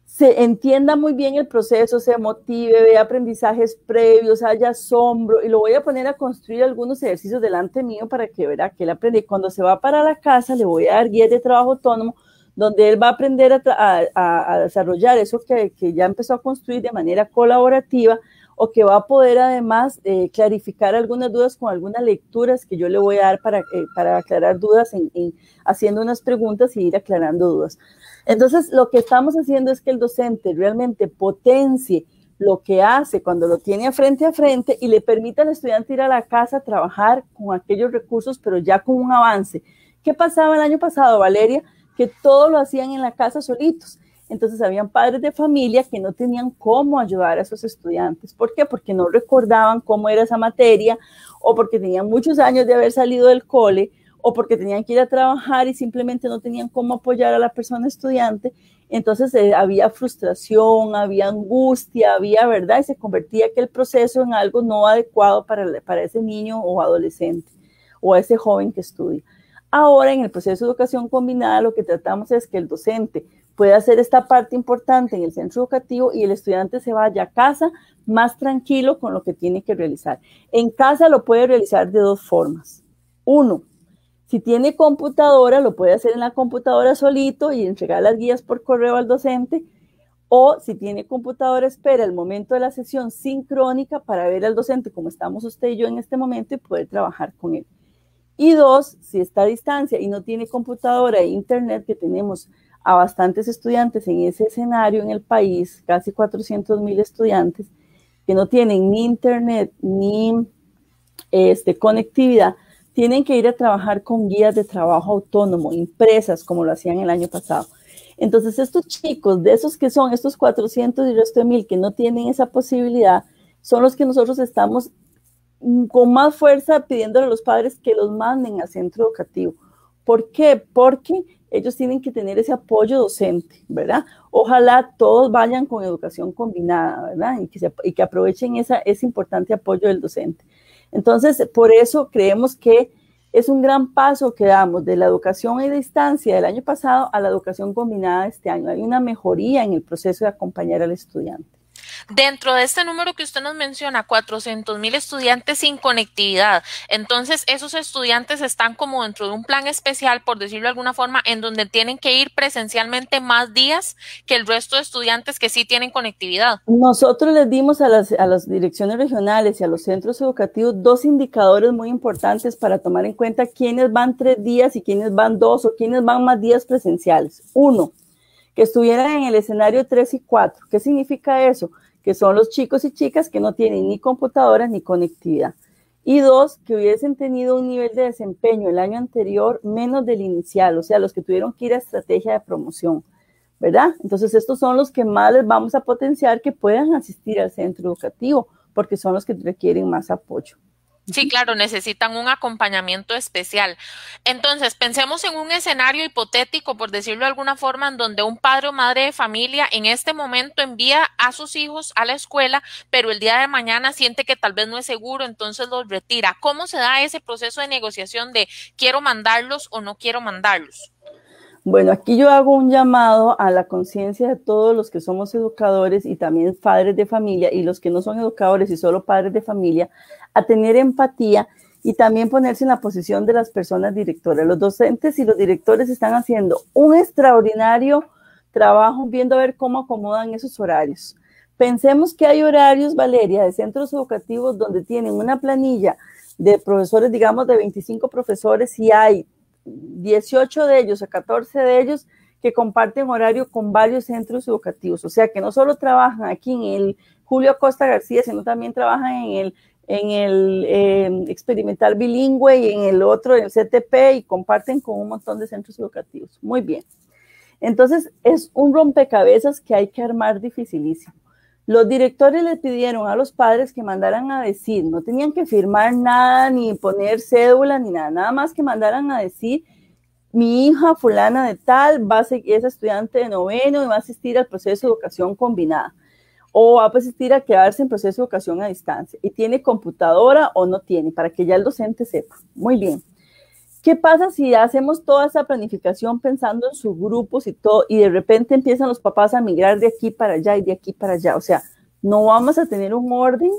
se entienda muy bien el proceso, se motive, vea aprendizajes previos, haya asombro, y lo voy a poner a construir algunos ejercicios delante mío para que verá que él aprende. Cuando se va para la casa, le voy a dar guías de trabajo autónomo donde él va a aprender a, desarrollar eso que, ya empezó a construir de manera colaborativa o que va a poder además eh, clarificar algunas dudas con algunas lecturas que yo le voy a dar para, eh, aclarar dudas, en, haciendo unas preguntas y ir aclarando dudas. Entonces, lo que estamos haciendo es que el docente realmente potencie lo que hace cuando lo tiene frente a frente y le permita al estudiante ir a la casa a trabajar con aquellos recursos, pero ya con un avance. ¿Qué pasaba el año pasado, Valeria? que todo lo hacían en la casa solitos. Entonces, habían padres de familia que no tenían cómo ayudar a sus estudiantes. ¿Por qué? Porque no recordaban cómo era esa materia o porque tenían muchos años de haber salido del cole o porque tenían que ir a trabajar y simplemente no tenían cómo apoyar a la persona estudiante. Entonces eh, había frustración, había angustia, había verdad, y se convertía aquel proceso en algo no adecuado para, para ese niño o adolescente o ese joven que estudia. Ahora, en el proceso de educación combinada, lo que tratamos es que el docente pueda hacer esta parte importante en el centro educativo y el estudiante se vaya a casa más tranquilo con lo que tiene que realizar. En casa lo puede realizar de dos formas. Uno, si tiene computadora, lo puede hacer en la computadora solito y entregar las guías por correo al docente. O si tiene computadora, espera el momento de la sesión sincrónica para ver al docente como estamos usted y yo en este momento y poder trabajar con él. Y dos, si está a distancia y no tiene computadora e internet, que tenemos a bastantes estudiantes en ese escenario en el país, casi 400 mil estudiantes, que no tienen ni internet ni este, conectividad, tienen que ir a trabajar con guías de trabajo autónomo, empresas, como lo hacían el año pasado. Entonces, estos chicos, de esos que son estos 400 y resto de mil que no tienen esa posibilidad, son los que nosotros estamos con más fuerza pidiéndole a los padres que los manden al centro educativo. ¿Por qué? Porque ellos tienen que tener ese apoyo docente, ¿verdad? Ojalá todos vayan con educación combinada, ¿verdad? Y que, aprovechen esa, ese importante apoyo del docente. Entonces, por eso creemos que es un gran paso que damos de la educación a distancia del año pasado a la educación combinada este año. Hay una mejoría en el proceso de acompañar al estudiante. Dentro de este número que usted nos menciona, 400 mil estudiantes sin conectividad. Entonces, esos estudiantes están como dentro de un plan especial, por decirlo de alguna forma, en donde tienen que ir presencialmente más días que el resto de estudiantes que sí tienen conectividad. Nosotros les dimos a las, direcciones regionales y a los centros educativos dos indicadores muy importantes para tomar en cuenta quiénes van tres días y quiénes van dos o quiénes van más días presenciales. Uno, que estuvieran en el escenario 3 y 4. ¿Qué significa eso? que son los chicos y chicas que no tienen ni computadora ni conectividad. Y dos, que hubiesen tenido un nivel de desempeño el año anterior menos del inicial, o sea, los que tuvieron que ir a estrategia de promoción, ¿verdad? Entonces, estos son los que más les vamos a potenciar que puedan asistir al centro educativo, porque son los que requieren más apoyo. Sí, claro, necesitan un acompañamiento especial. Entonces, pensemos en un escenario hipotético, por decirlo de alguna forma, en donde un padre o madre de familia en este momento envía a sus hijos a la escuela, pero el día de mañana siente que tal vez no es seguro, entonces los retira. ¿Cómo se da ese proceso de negociación de quiero mandarlos o no quiero mandarlos? Bueno, aquí yo hago un llamado a la conciencia de todos los que somos educadores y también padres de familia y los que no son educadores y solo padres de familia a tener empatía y también ponerse en la posición de las personas directoras. Los docentes y los directores están haciendo un extraordinario trabajo viendo a ver cómo acomodan esos horarios. Pensemos que hay horarios, Valeria, de centros educativos donde tienen una planilla de profesores, digamos, de 25 profesores y hay 18 de ellos a 14 de ellos que comparten horario con varios centros educativos. O sea que no solo trabajan aquí en el Julio Costa García, sino también trabajan en el, en el em, experimental bilingüe y en el otro, en el CTP, y comparten con un montón de centros educativos. Muy bien. Entonces, es un rompecabezas que hay que armar dificilísimo. Los directores le pidieron a los padres que mandaran a decir, no tenían que firmar nada, ni poner cédula, ni nada, nada más que mandaran a decir, mi hija fulana de tal va a es estudiante de noveno y va a asistir al proceso de educación combinada o va a asistir a quedarse en proceso de educación a distancia y tiene computadora o no tiene, para que ya el docente sepa. Muy bien. ¿Qué pasa si hacemos toda esa planificación pensando en sus grupos y todo, y de repente empiezan los papás a migrar de aquí para allá y de aquí para allá? O sea, no vamos a tener un orden,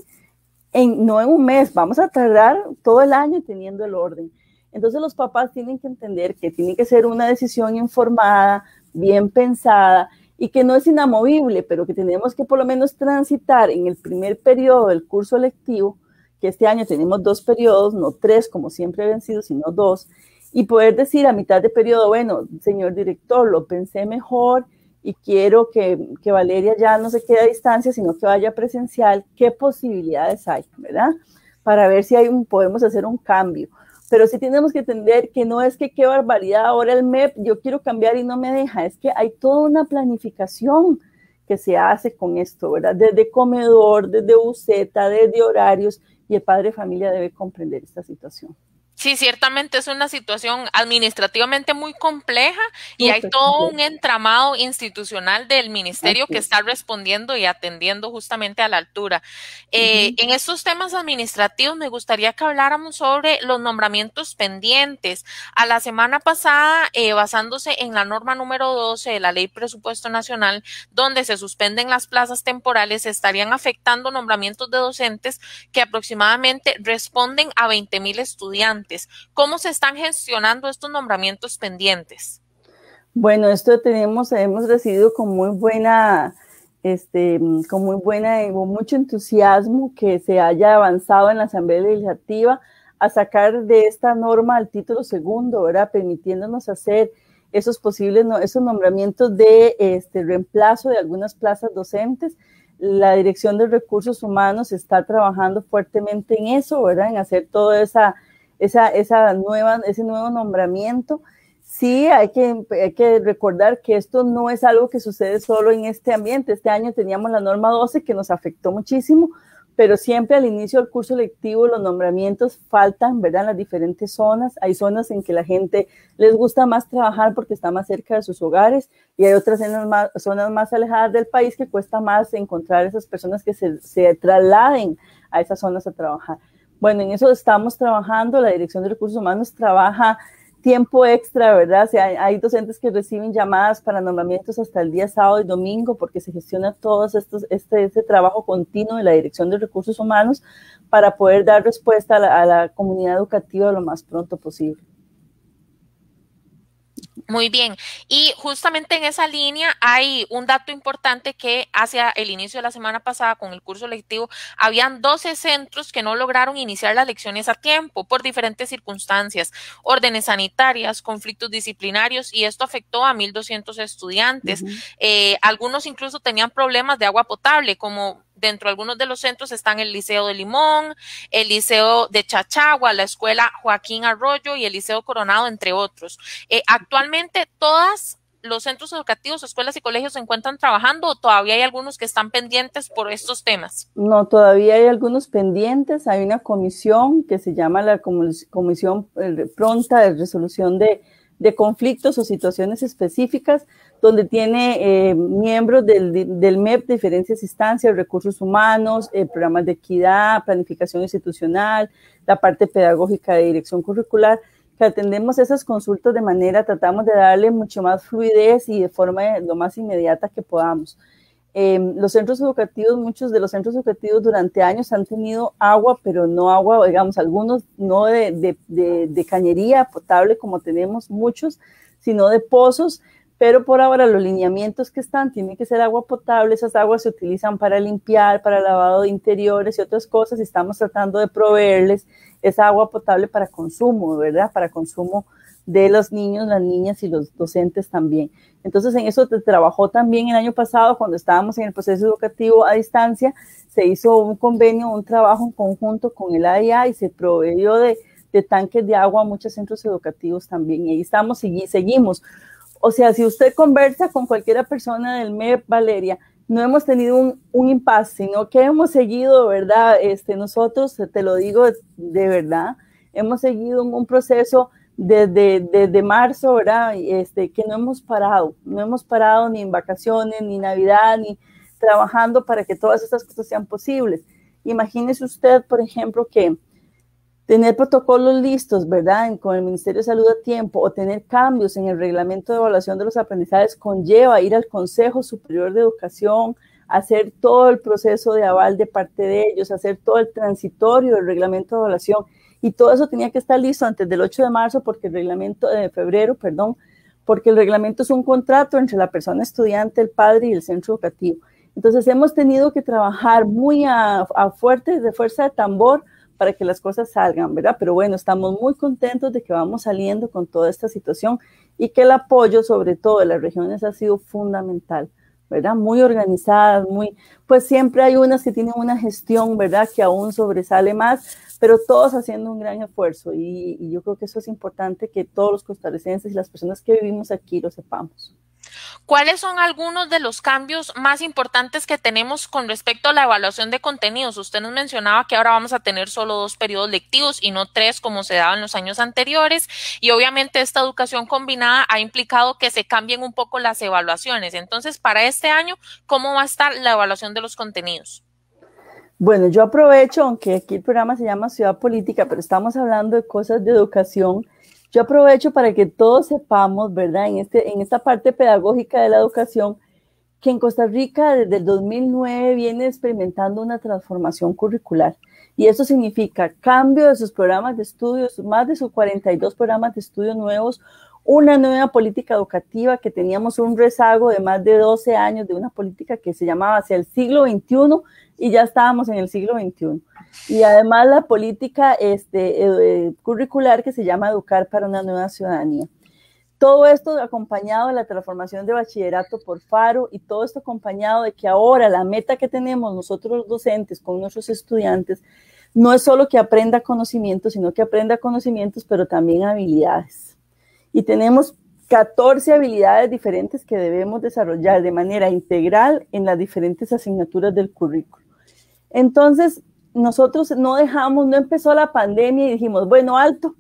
en, no en un mes, vamos a tardar todo el año teniendo el orden. Entonces los papás tienen que entender que tiene que ser una decisión informada, bien pensada y que no es inamovible, pero que tenemos que por lo menos transitar en el primer periodo del curso lectivo que este año tenemos dos periodos, no tres como siempre he vencido, sino dos, y poder decir a mitad de periodo, bueno, señor director, lo pensé mejor y quiero que, que Valeria ya no se quede a distancia, sino que vaya presencial, ¿qué posibilidades hay, verdad? Para ver si hay un, podemos hacer un cambio. Pero sí tenemos que entender que no es que qué barbaridad, ahora el MEP, yo quiero cambiar y no me deja, es que hay toda una planificación que se hace con esto, ¿verdad? Desde comedor, desde buceta, desde horarios, y el padre de familia debe comprender esta situación. Sí, ciertamente es una situación administrativamente muy compleja y hay todo un entramado institucional del ministerio que está respondiendo y atendiendo justamente a la altura. Eh, en estos temas administrativos me gustaría que habláramos sobre los nombramientos pendientes. A la semana pasada, eh, basándose en la norma número 12 de la Ley Presupuesto Nacional, donde se suspenden las plazas temporales, estarían afectando nombramientos de docentes que aproximadamente responden a 20.000 mil estudiantes. ¿Cómo se están gestionando estos nombramientos pendientes? Bueno, esto tenemos, hemos recibido con muy buena, este, con muy buena, eh, mucho entusiasmo que se haya avanzado en la Asamblea Legislativa a sacar de esta norma al título segundo, ¿verdad? Permitiéndonos hacer esos posibles, esos nombramientos de este, reemplazo de algunas plazas docentes. La Dirección de Recursos Humanos está trabajando fuertemente en eso, ¿verdad? En hacer toda esa esa, nueva, ese nuevo nombramiento. Sí, hay que, recordar que esto no es algo que sucede solo en este ambiente. Este año teníamos la norma 12 que nos afectó muchísimo, pero siempre al inicio del curso lectivo los nombramientos faltan, ¿verdad? En las diferentes zonas. Hay zonas en que la gente les gusta más trabajar porque está más cerca de sus hogares y hay otras zonas más, zonas más alejadas del país que cuesta más encontrar esas personas que se, se trasladen a esas zonas a trabajar. Bueno, en eso estamos trabajando, la Dirección de Recursos Humanos trabaja tiempo extra, ¿verdad? hay docentes que reciben llamadas para nombramientos hasta el día sábado y domingo porque se gestiona todo este, este, trabajo continuo de la Dirección de Recursos Humanos para poder dar respuesta a la comunidad educativa lo más pronto posible. Muy bien. Y justamente en esa línea hay un dato importante que hacia el inicio de la semana pasada con el curso lectivo habían 12 centros que no lograron iniciar las lecciones a tiempo por diferentes circunstancias, órdenes sanitarias, conflictos disciplinarios y esto afectó a 1.200 estudiantes. Eh, algunos incluso tenían problemas de agua potable como dentro de algunos de los centros están el Liceo de Limón, el Liceo de Chachagua, la Escuela Joaquín Arroyo y el Liceo Coronado, entre otros. Eh, actualmente todos los centros educativos, escuelas y colegios se encuentran trabajando o todavía hay algunos que están pendientes por estos temas? No, todavía hay algunos pendientes. Hay una comisión que se llama la Comisión eh, Pronta de Resolución de de conflictos o situaciones específicas donde tiene eh, miembros del, MEP de diferentes instancias, recursos humanos, eh, programas de equidad, planificación institucional, la parte pedagógica de dirección curricular, que atendemos esas consultas de manera, tratamos de darle mucho más fluidez y de forma eh, lo más inmediata que podamos. Em, los centros educativos, muchos de los centros educativos durante años han tenido agua, pero no agua, digamos, algunos no de, de, cañería potable como tenemos muchos, sino de pozos pero por ahora los lineamientos que están tienen que ser agua potable, esas aguas se utilizan para limpiar, para lavado de interiores y otras cosas, y estamos tratando de proveerles esa agua potable para consumo, ¿verdad? Para consumo de los niños, las niñas y los docentes también. Entonces, en eso se trabajó también el año pasado, cuando estábamos en el proceso educativo a distancia, se hizo un convenio, un trabajo en conjunto con el AIA y se proveyó de, tanques de agua a muchos centros educativos también. Y ahí estamos y seguimos. O sea, si usted conversa con cualquiera persona del MEP, Valeria, no hemos tenido un, impasse, sino que hemos seguido, ¿verdad? Este, nosotros, te lo digo de, verdad, hemos seguido un proceso desde, desde marzo, ¿verdad? Este, que no hemos parado, no hemos parado ni en vacaciones, ni Navidad, ni trabajando para que todas estas cosas sean posibles. Imagínese usted, por ejemplo, que tener protocolos listos, ¿verdad? Con el Ministerio de Salud a tiempo o tener cambios en el reglamento de evaluación de los aprendizajes conlleva ir al Consejo Superior de Educación, hacer todo el proceso de aval de parte de ellos, hacer todo el transitorio del reglamento de evaluación y todo eso tenía que estar listo antes del 8 de marzo porque el reglamento de eh, febrero, perdón, porque el reglamento es un contrato entre la persona estudiante, el padre y el centro educativo. Entonces hemos tenido que trabajar muy a, a fuerte, de fuerza de tambor, para que las cosas salgan, ¿verdad? Pero bueno, estamos muy contentos de que vamos saliendo con toda esta situación y que el apoyo, sobre todo de las regiones, ha sido fundamental, ¿verdad? Muy organizadas, muy, pues siempre hay unas que tienen una gestión, ¿verdad? Que aún sobresale más, pero todos haciendo un gran esfuerzo y, yo creo que eso es importante que todos los costarricenses y las personas que vivimos aquí lo sepamos. ¿Cuáles son algunos de los cambios más importantes que tenemos con respecto a la evaluación de contenidos? Usted nos mencionaba que ahora vamos a tener solo dos periodos lectivos y no tres como se daba en los años anteriores y obviamente esta educación combinada ha implicado que se cambien un poco las evaluaciones. Entonces, para este año, ¿cómo va a estar la evaluación de los contenidos? Bueno, yo aprovecho, aunque aquí el programa se llama Ciudad Política, pero estamos hablando de cosas de educación. Yo aprovecho para que todos sepamos, ¿verdad? En, este, en esta parte pedagógica de la educación, que en Costa Rica desde el 2009 viene experimentando una transformación curricular. Y eso significa cambio de sus programas de estudios, más de sus 42 programas de estudios nuevos, una nueva política educativa que teníamos un rezago de más de 12 años de una política que se llamaba hacia el siglo XXI y ya estábamos en el siglo XXI. Y además la política este, eh, eh, curricular que se llama Educar para una nueva ciudadanía. Todo esto acompañado de la transformación de bachillerato por FARO y todo esto acompañado de que ahora la meta que tenemos nosotros docentes con nuestros estudiantes no es solo que aprenda conocimientos, sino que aprenda conocimientos, pero también habilidades y tenemos 14 habilidades diferentes que debemos desarrollar de manera integral en las diferentes asignaturas del currículo. Entonces, nosotros no dejamos, no empezó la pandemia y dijimos, bueno, alto,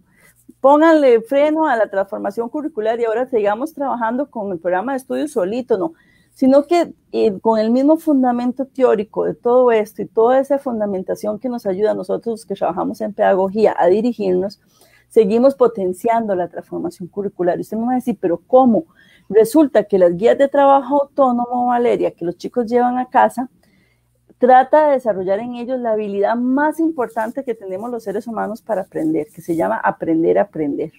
pónganle freno a la transformación curricular y ahora sigamos trabajando con el programa de estudios solito, no, sino que eh, con el mismo fundamento teórico de todo esto y toda esa fundamentación que nos ayuda a nosotros que trabajamos en pedagogía a dirigirnos, seguimos potenciando la transformación curricular. Y usted me va a decir, pero ¿cómo? Resulta que las guías de trabajo autónomo, Valeria, que los chicos llevan a casa, trata de desarrollar en ellos la habilidad más importante que tenemos los seres humanos para aprender, que se llama aprender a aprender.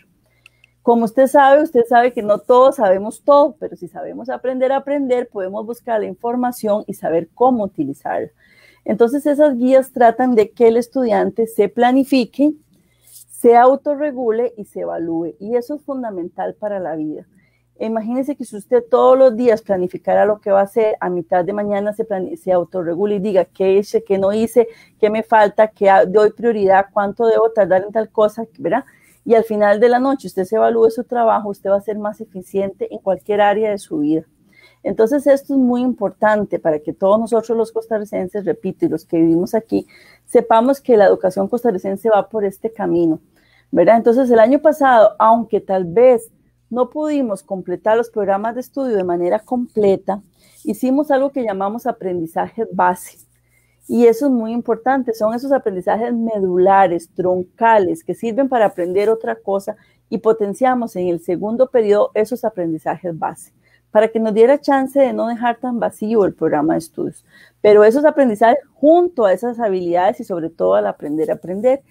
Como usted sabe, usted sabe que no todos sabemos todo, pero si sabemos aprender a aprender, podemos buscar la información y saber cómo utilizarla. Entonces, esas guías tratan de que el estudiante se planifique se autorregule y se evalúe. Y eso es fundamental para la vida. Imagínese que si usted todos los días planificara lo que va a hacer, a mitad de mañana se, se autorregule y diga qué hice, qué no hice, qué me falta, qué doy prioridad, cuánto debo tardar en tal cosa, ¿verdad? Y al final de la noche usted se evalúe su trabajo, usted va a ser más eficiente en cualquier área de su vida. Entonces esto es muy importante para que todos nosotros los costarricenses, repito, y los que vivimos aquí, sepamos que la educación costarricense va por este camino, ¿verdad? Entonces el año pasado, aunque tal vez no pudimos completar los programas de estudio de manera completa, hicimos algo que llamamos aprendizaje base. Y eso es muy importante, son esos aprendizajes medulares, troncales, que sirven para aprender otra cosa y potenciamos en el segundo periodo esos aprendizajes base para que nos diera chance de no dejar tan vacío el programa de estudios. Pero esos aprendizajes junto a esas habilidades y sobre todo al aprender a aprender.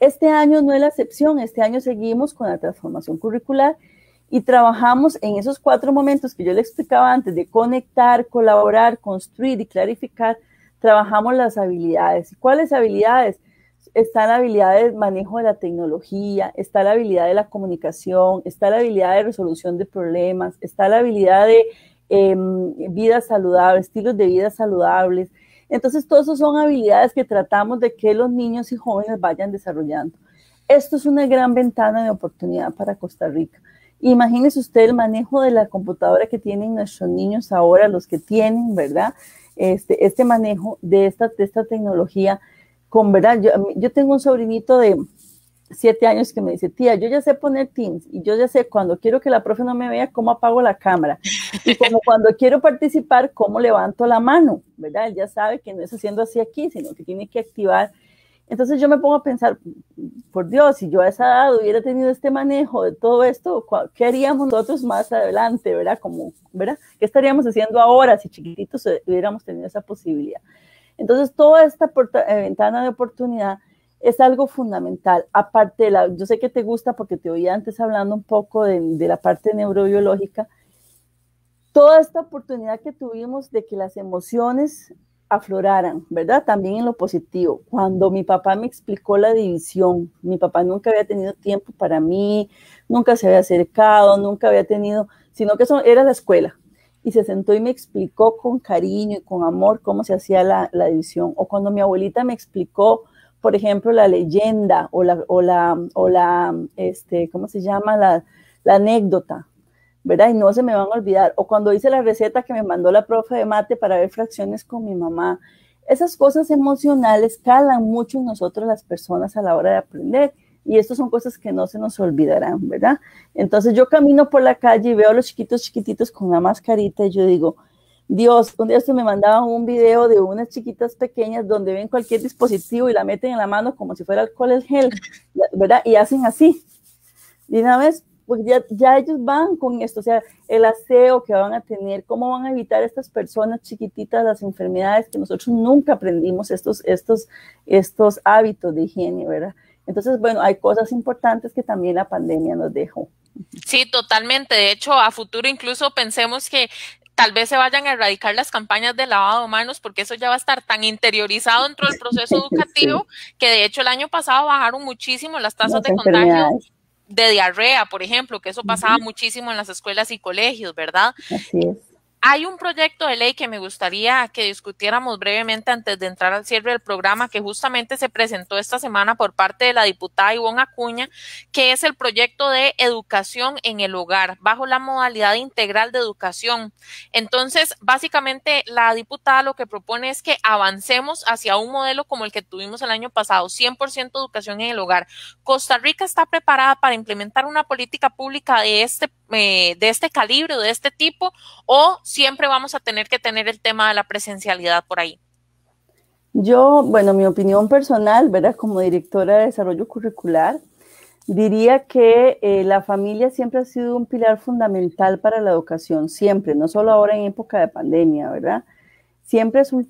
Este año no es la excepción, este año seguimos con la transformación curricular y trabajamos en esos cuatro momentos que yo le explicaba antes de conectar, colaborar, construir y clarificar. Trabajamos las habilidades. ¿Cuáles habilidades? está la habilidad de manejo de la tecnología, está la habilidad de la comunicación, está la habilidad de resolución de problemas, está la habilidad de em, vida saludable, estilos de vida saludables. Entonces, todos eso son habilidades que tratamos de que los niños y jóvenes vayan desarrollando. Esto es una gran ventana de oportunidad para Costa Rica. Imagínese usted el manejo de la computadora que tienen nuestros niños ahora, los que tienen, ¿verdad? Este, este manejo de esta, de esta tecnología con verdad, yo, yo tengo un sobrinito de siete años que me dice, tía, yo ya sé poner Teams y yo ya sé cuando quiero que la profe no me vea cómo apago la cámara y como cuando quiero participar, cómo levanto la mano, ¿verdad? Él ya sabe que no es haciendo así aquí, sino que tiene que activar. Entonces yo me pongo a pensar, por Dios, si yo a esa edad hubiera tenido este manejo de todo esto, ¿qué haríamos nosotros más adelante, verdad? Como, ¿verdad? ¿Qué estaríamos haciendo ahora si chiquititos hubiéramos tenido esa posibilidad? Entonces, toda esta eh, ventana de oportunidad es algo fundamental. Aparte la, yo sé que te gusta porque te oía antes hablando un poco de, de la parte neurobiológica, toda esta oportunidad que tuvimos de que las emociones afloraran, ¿verdad? También en lo positivo. Cuando mi papá me explicó la división, mi papá nunca había tenido tiempo para mí, nunca se había acercado, nunca había tenido, sino que eso era la escuela, y se sentó y me explicó con cariño y con amor cómo se hacía la, la división. O cuando mi abuelita me explicó, por ejemplo, la leyenda o la, o la, o la este, ¿cómo se llama? La, la anécdota, ¿verdad? Y no se me van a olvidar. O cuando hice la receta que me mandó la profe de mate para ver fracciones con mi mamá. Esas cosas emocionales calan mucho en nosotros las personas a la hora de aprender y estas son cosas que no se nos olvidarán, ¿verdad? Entonces yo camino por la calle y veo a los chiquitos chiquititos con la mascarita y yo digo, Dios, un día se me mandaba un video de unas chiquitas pequeñas donde ven cualquier dispositivo y la meten en la mano como si fuera alcohol en gel, ¿verdad? Y hacen así. Y una vez, pues ya, ya ellos van con esto, o sea, el aseo que van a tener, cómo van a evitar estas personas chiquititas las enfermedades que nosotros nunca aprendimos, estos, estos, estos hábitos de higiene, ¿verdad? Entonces, bueno, hay cosas importantes que también la pandemia nos dejó. Sí, totalmente. De hecho, a futuro incluso pensemos que tal vez se vayan a erradicar las campañas de lavado de manos porque eso ya va a estar tan interiorizado dentro del proceso educativo que de hecho el año pasado bajaron muchísimo las tasas de contagio de diarrea, por ejemplo, que eso pasaba muchísimo en las escuelas y colegios, ¿verdad? Así es. Hay un proyecto de ley que me gustaría que discutiéramos brevemente antes de entrar al cierre del programa, que justamente se presentó esta semana por parte de la diputada Ivonne Acuña, que es el proyecto de educación en el hogar, bajo la modalidad integral de educación. Entonces, básicamente, la diputada lo que propone es que avancemos hacia un modelo como el que tuvimos el año pasado, 100% educación en el hogar. Costa Rica está preparada para implementar una política pública de este, eh, de este calibre, de este tipo, o siempre vamos a tener que tener el tema de la presencialidad por ahí. Yo, bueno, mi opinión personal, ¿verdad? Como directora de desarrollo curricular, diría que eh, la familia siempre ha sido un pilar fundamental para la educación, siempre, no solo ahora en época de pandemia, ¿verdad? Siempre es un,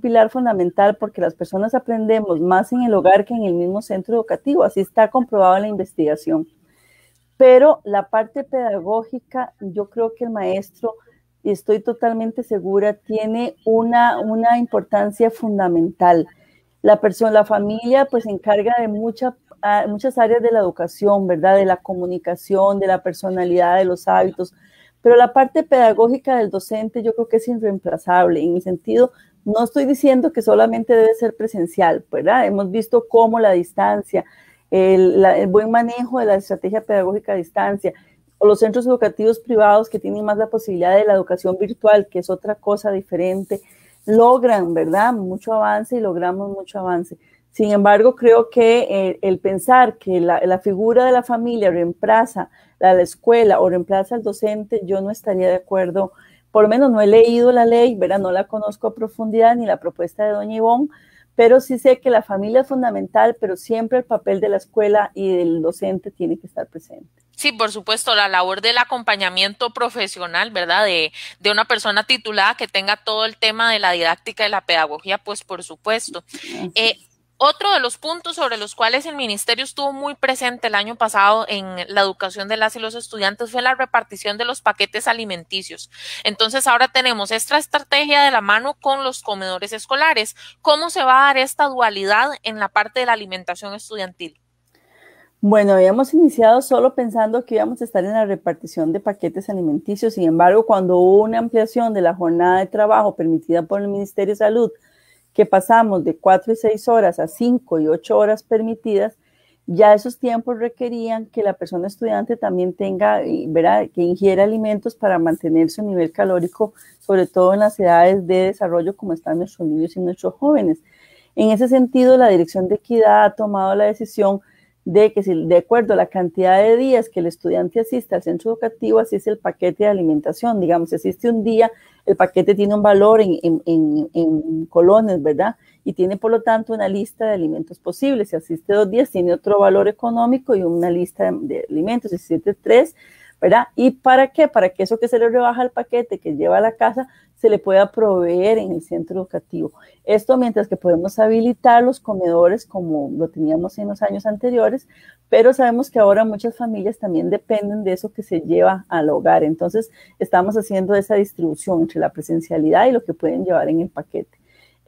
pilar fundamental porque las personas aprendemos más en el hogar que en el mismo centro educativo, así está comprobado en la investigación. Pero la parte pedagógica, yo creo que el maestro estoy totalmente segura, tiene una, una importancia fundamental. La persona, la familia, pues se encarga de mucha, muchas áreas de la educación, ¿verdad? De la comunicación, de la personalidad, de los hábitos, pero la parte pedagógica del docente yo creo que es irreemplazable, en el sentido, no estoy diciendo que solamente debe ser presencial, ¿verdad? Hemos visto cómo la distancia, el, el buen manejo de la estrategia pedagógica a distancia, o los centros educativos privados que tienen más la posibilidad de la educación virtual, que es otra cosa diferente, logran, ¿verdad? Mucho avance y logramos mucho avance. Sin embargo, creo que eh, el pensar que la, figura de la familia reemplaza a la escuela o reemplaza al docente, yo no estaría de acuerdo. Por lo menos no he leído la ley, ¿verdad? No la conozco a profundidad ni la propuesta de doña Ivonne, pero sí sé que la familia es fundamental, pero siempre el papel de la escuela y del docente tiene que estar presente. Sí, por supuesto, la labor del acompañamiento profesional, ¿verdad? De, de una persona titulada que tenga todo el tema de la didáctica y la pedagogía, pues por supuesto. Otro de los puntos sobre los cuales el ministerio estuvo muy presente el año pasado en la educación de las y los estudiantes fue la repartición de los paquetes alimenticios. Entonces ahora tenemos esta estrategia de la mano con los comedores escolares. ¿Cómo se va a dar esta dualidad en la parte de la alimentación estudiantil? Bueno, habíamos iniciado solo pensando que íbamos a estar en la repartición de paquetes alimenticios, sin embargo, cuando hubo una ampliación de la jornada de trabajo permitida por el Ministerio de Salud que pasamos de 4 y 6 horas a 5 y 8 horas permitidas, ya esos tiempos requerían que la persona estudiante también tenga, ¿verdad? que ingiera alimentos para mantener su nivel calórico, sobre todo en las edades de desarrollo como están nuestros niños y nuestros jóvenes. En ese sentido, la Dirección de Equidad ha tomado la decisión de que si, de acuerdo a la cantidad de días que el estudiante asiste al centro educativo, así es el paquete de alimentación. Digamos, si asiste un día, el paquete tiene un valor en, en, en, en colones, ¿verdad? Y tiene, por lo tanto, una lista de alimentos posibles. Si asiste dos días, tiene otro valor económico y una lista de, de alimentos. Si asiste tres, ¿verdad? ¿Y para qué? Para que eso que se le rebaja al paquete que lleva a la casa se le pueda proveer en el centro educativo. Esto mientras que podemos habilitar los comedores como lo teníamos en los años anteriores, pero sabemos que ahora muchas familias también dependen de eso que se lleva al hogar. Entonces, estamos haciendo esa distribución entre la presencialidad y lo que pueden llevar en el paquete.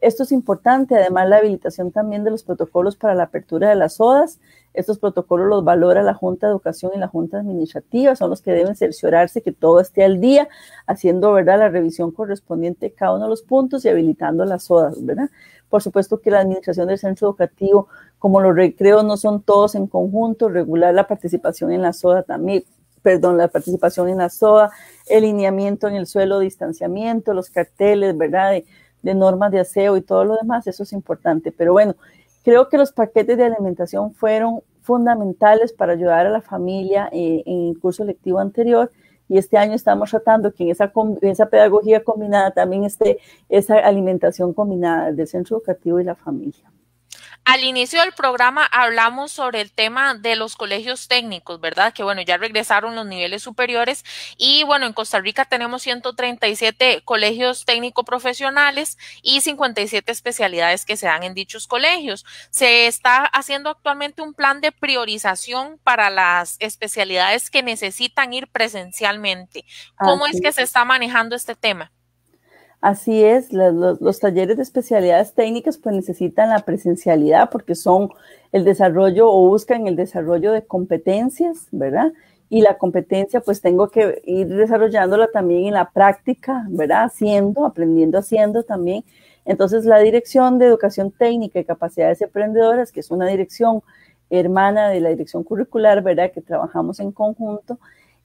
Esto es importante, además la habilitación también de los protocolos para la apertura de las sodas estos protocolos los valora la Junta de Educación y la Junta Administrativa, son los que deben cerciorarse que todo esté al día, haciendo ¿verdad? la revisión correspondiente de cada uno de los puntos y habilitando las SODAs. ¿verdad? Por supuesto que la administración del centro educativo, como los recreos no son todos en conjunto, regular la participación en la SODA también, perdón, la participación en la SODA, el lineamiento en el suelo, distanciamiento, los carteles, ¿verdad? de, normas de aseo y todo lo demás, eso es importante. Pero bueno, Creo que los paquetes de alimentación fueron fundamentales para ayudar a la familia eh, en el curso lectivo anterior y este año estamos tratando que en esa, esa pedagogía combinada también esté esa alimentación combinada del centro educativo y la familia. Al inicio del programa hablamos sobre el tema de los colegios técnicos, ¿verdad? Que bueno, ya regresaron los niveles superiores y bueno, en Costa Rica tenemos 137 colegios técnico profesionales y 57 especialidades que se dan en dichos colegios. Se está haciendo actualmente un plan de priorización para las especialidades que necesitan ir presencialmente. ¿Cómo es que se está manejando este tema? Así es, los, talleres de especialidades técnicas pues necesitan la presencialidad porque son el desarrollo o buscan el desarrollo de competencias, ¿verdad? Y la competencia pues tengo que ir desarrollándola también en la práctica, ¿verdad? Haciendo, aprendiendo, haciendo también. Entonces la Dirección de Educación Técnica y Capacidades Emprendedoras, que es una dirección hermana de la dirección curricular, ¿verdad? Que trabajamos en conjunto,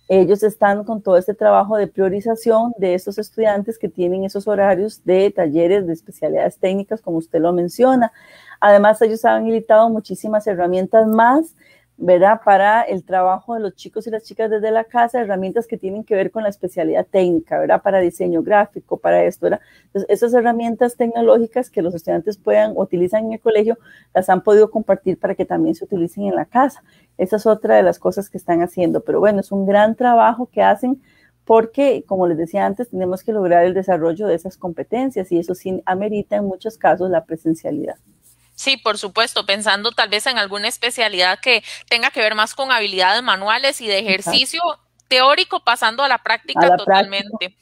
ellos están con todo este trabajo de priorización de estos estudiantes que tienen esos horarios de talleres de especialidades técnicas, como usted lo menciona. Además, ellos han editado muchísimas herramientas más ¿verdad? Para el trabajo de los chicos y las chicas desde la casa, herramientas que tienen que ver con la especialidad técnica, ¿verdad? Para diseño gráfico, para esto, ¿verdad? Entonces, esas herramientas tecnológicas que los estudiantes puedan, utilizar en el colegio, las han podido compartir para que también se utilicen en la casa. Esa es otra de las cosas que están haciendo, pero bueno, es un gran trabajo que hacen porque, como les decía antes, tenemos que lograr el desarrollo de esas competencias y eso sí amerita en muchos casos la presencialidad. Sí, por supuesto, pensando tal vez en alguna especialidad que tenga que ver más con habilidades manuales y de ejercicio teórico pasando a la práctica totalmente.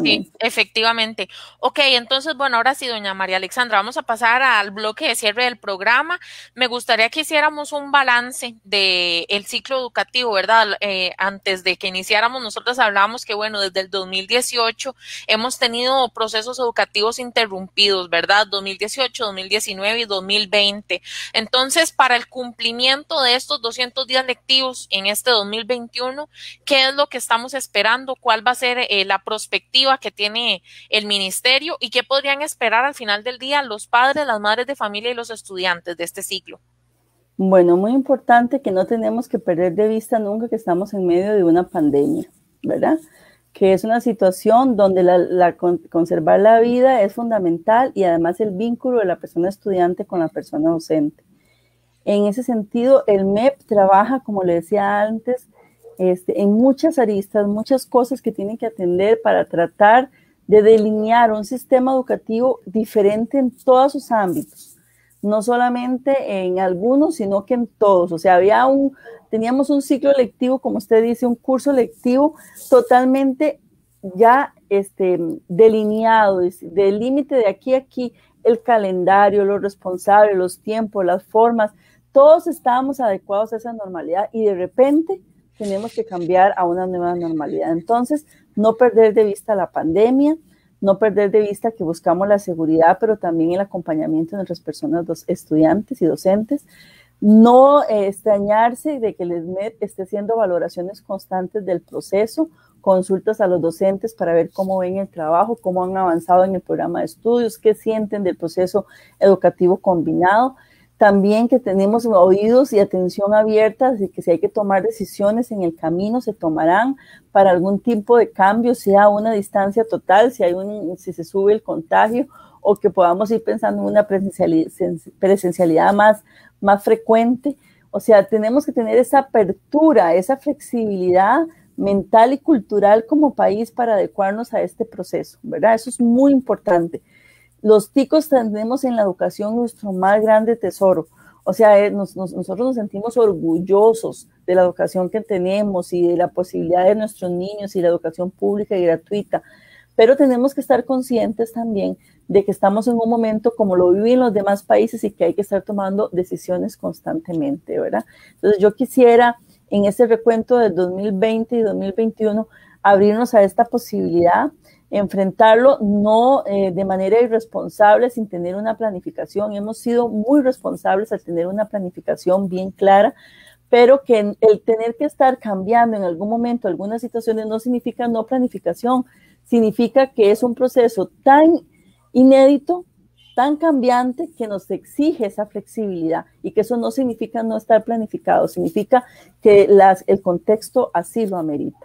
Sí, efectivamente. Ok, entonces, bueno, ahora sí, doña María Alexandra, vamos a pasar al bloque de cierre del programa. Me gustaría que hiciéramos un balance de el ciclo educativo, ¿verdad? Eh, antes de que iniciáramos, nosotros hablábamos que, bueno, desde el 2018 hemos tenido procesos educativos interrumpidos, ¿verdad? 2018, 2019 y 2020. Entonces, para el cumplimiento de estos 200 días lectivos en este 2021, ¿qué es lo que estamos esperando, cuál va a ser eh, la prospectiva que tiene el ministerio y qué podrían esperar al final del día los padres, las madres de familia y los estudiantes de este ciclo. Bueno, muy importante que no tenemos que perder de vista nunca que estamos en medio de una pandemia, ¿verdad? Que es una situación donde la, conservar la vida es fundamental y además el vínculo de la persona estudiante con la persona docente. En ese sentido, el MEP trabaja, como le decía antes, este, en muchas aristas, muchas cosas que tienen que atender para tratar de delinear un sistema educativo diferente en todos sus ámbitos, no solamente en algunos, sino que en todos. O sea, había un, teníamos un ciclo lectivo, como usted dice, un curso lectivo totalmente ya este, delineado, del límite de aquí a aquí, el calendario, los responsables, los tiempos, las formas, todos estábamos adecuados a esa normalidad y de repente tenemos que cambiar a una nueva normalidad. Entonces, no perder de vista la pandemia, no perder de vista que buscamos la seguridad, pero también el acompañamiento de nuestras personas, los estudiantes y docentes. No eh, extrañarse de que el ESMED esté haciendo valoraciones constantes del proceso, consultas a los docentes para ver cómo ven el trabajo, cómo han avanzado en el programa de estudios, qué sienten del proceso educativo combinado también que tenemos oídos y atención abierta, y que si hay que tomar decisiones en el camino, se tomarán para algún tipo de cambio, sea una distancia total, si, hay un, si se sube el contagio o que podamos ir pensando en una presencialidad, presencialidad más, más frecuente. O sea, tenemos que tener esa apertura, esa flexibilidad mental y cultural como país para adecuarnos a este proceso, ¿verdad? Eso es muy importante. Los ticos tenemos en la educación nuestro más grande tesoro. O sea, eh, nosotros nos sentimos orgullosos de la educación que tenemos y de la posibilidad de nuestros niños y la educación pública y gratuita. Pero tenemos que estar conscientes también de que estamos en un momento como lo viven los demás países y que hay que estar tomando decisiones constantemente, ¿verdad? Entonces yo quisiera en este recuento de 2020 y 2021 abrirnos a esta posibilidad enfrentarlo no eh, de manera irresponsable, sin tener una planificación. Hemos sido muy responsables al tener una planificación bien clara, pero que el tener que estar cambiando en algún momento algunas situaciones no significa no planificación, significa que es un proceso tan inédito, tan cambiante, que nos exige esa flexibilidad y que eso no significa no estar planificado, significa que las, el contexto así lo amerita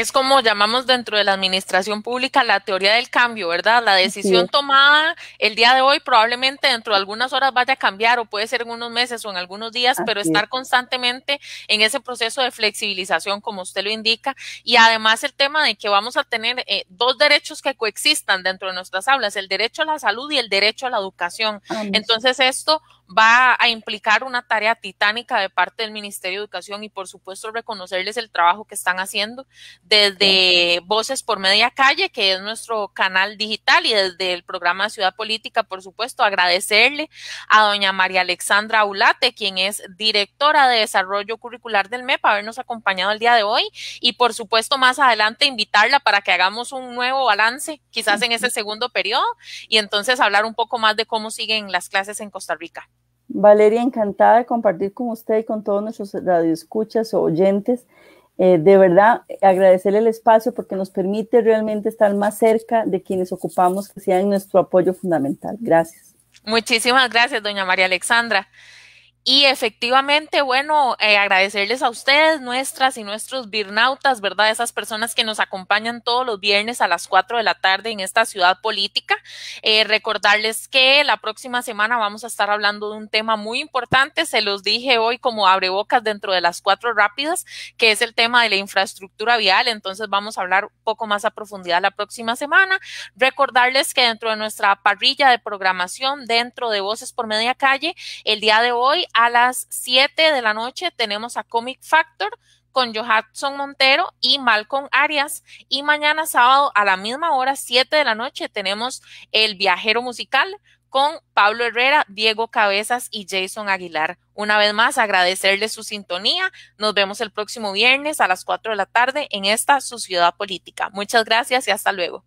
es como llamamos dentro de la administración pública la teoría del cambio, ¿verdad? La decisión tomada el día de hoy probablemente dentro de algunas horas vaya a cambiar o puede ser en unos meses o en algunos días, pero estar constantemente en ese proceso de flexibilización, como usted lo indica, y además el tema de que vamos a tener eh, dos derechos que coexistan dentro de nuestras aulas, el derecho a la salud y el derecho a la educación. Entonces esto va a implicar una tarea titánica de parte del Ministerio de Educación y por supuesto reconocerles el trabajo que están haciendo desde Voces por Media Calle, que es nuestro canal digital y desde el programa Ciudad Política, por supuesto, agradecerle a doña María Alexandra Ulate, quien es directora de Desarrollo Curricular del MEP, habernos acompañado el día de hoy y por supuesto más adelante invitarla para que hagamos un nuevo balance, quizás en ese segundo periodo, y entonces hablar un poco más de cómo siguen las clases en Costa Rica. Valeria, encantada de compartir con usted y con todos nuestros radioescuchas o oyentes. Eh, de verdad, agradecerle el espacio porque nos permite realmente estar más cerca de quienes ocupamos que sean nuestro apoyo fundamental. Gracias. Muchísimas gracias, doña María Alexandra. Y efectivamente, bueno, eh, agradecerles a ustedes, nuestras y nuestros birnautas, ¿verdad? Esas personas que nos acompañan todos los viernes a las 4 de la tarde en esta ciudad política. Eh, recordarles que la próxima semana vamos a estar hablando de un tema muy importante, se los dije hoy como abre bocas dentro de las cuatro rápidas, que es el tema de la infraestructura vial. Entonces vamos a hablar un poco más a profundidad la próxima semana. Recordarles que dentro de nuestra parrilla de programación, dentro de Voces por Media Calle, el día de hoy a las 7 de la noche tenemos a Comic Factor con Johansson Montero y Malcolm Arias. Y mañana sábado a la misma hora, 7 de la noche, tenemos El Viajero Musical con Pablo Herrera, Diego Cabezas y Jason Aguilar. Una vez más, agradecerles su sintonía. Nos vemos el próximo viernes a las 4 de la tarde en esta Su Ciudad Política. Muchas gracias y hasta luego.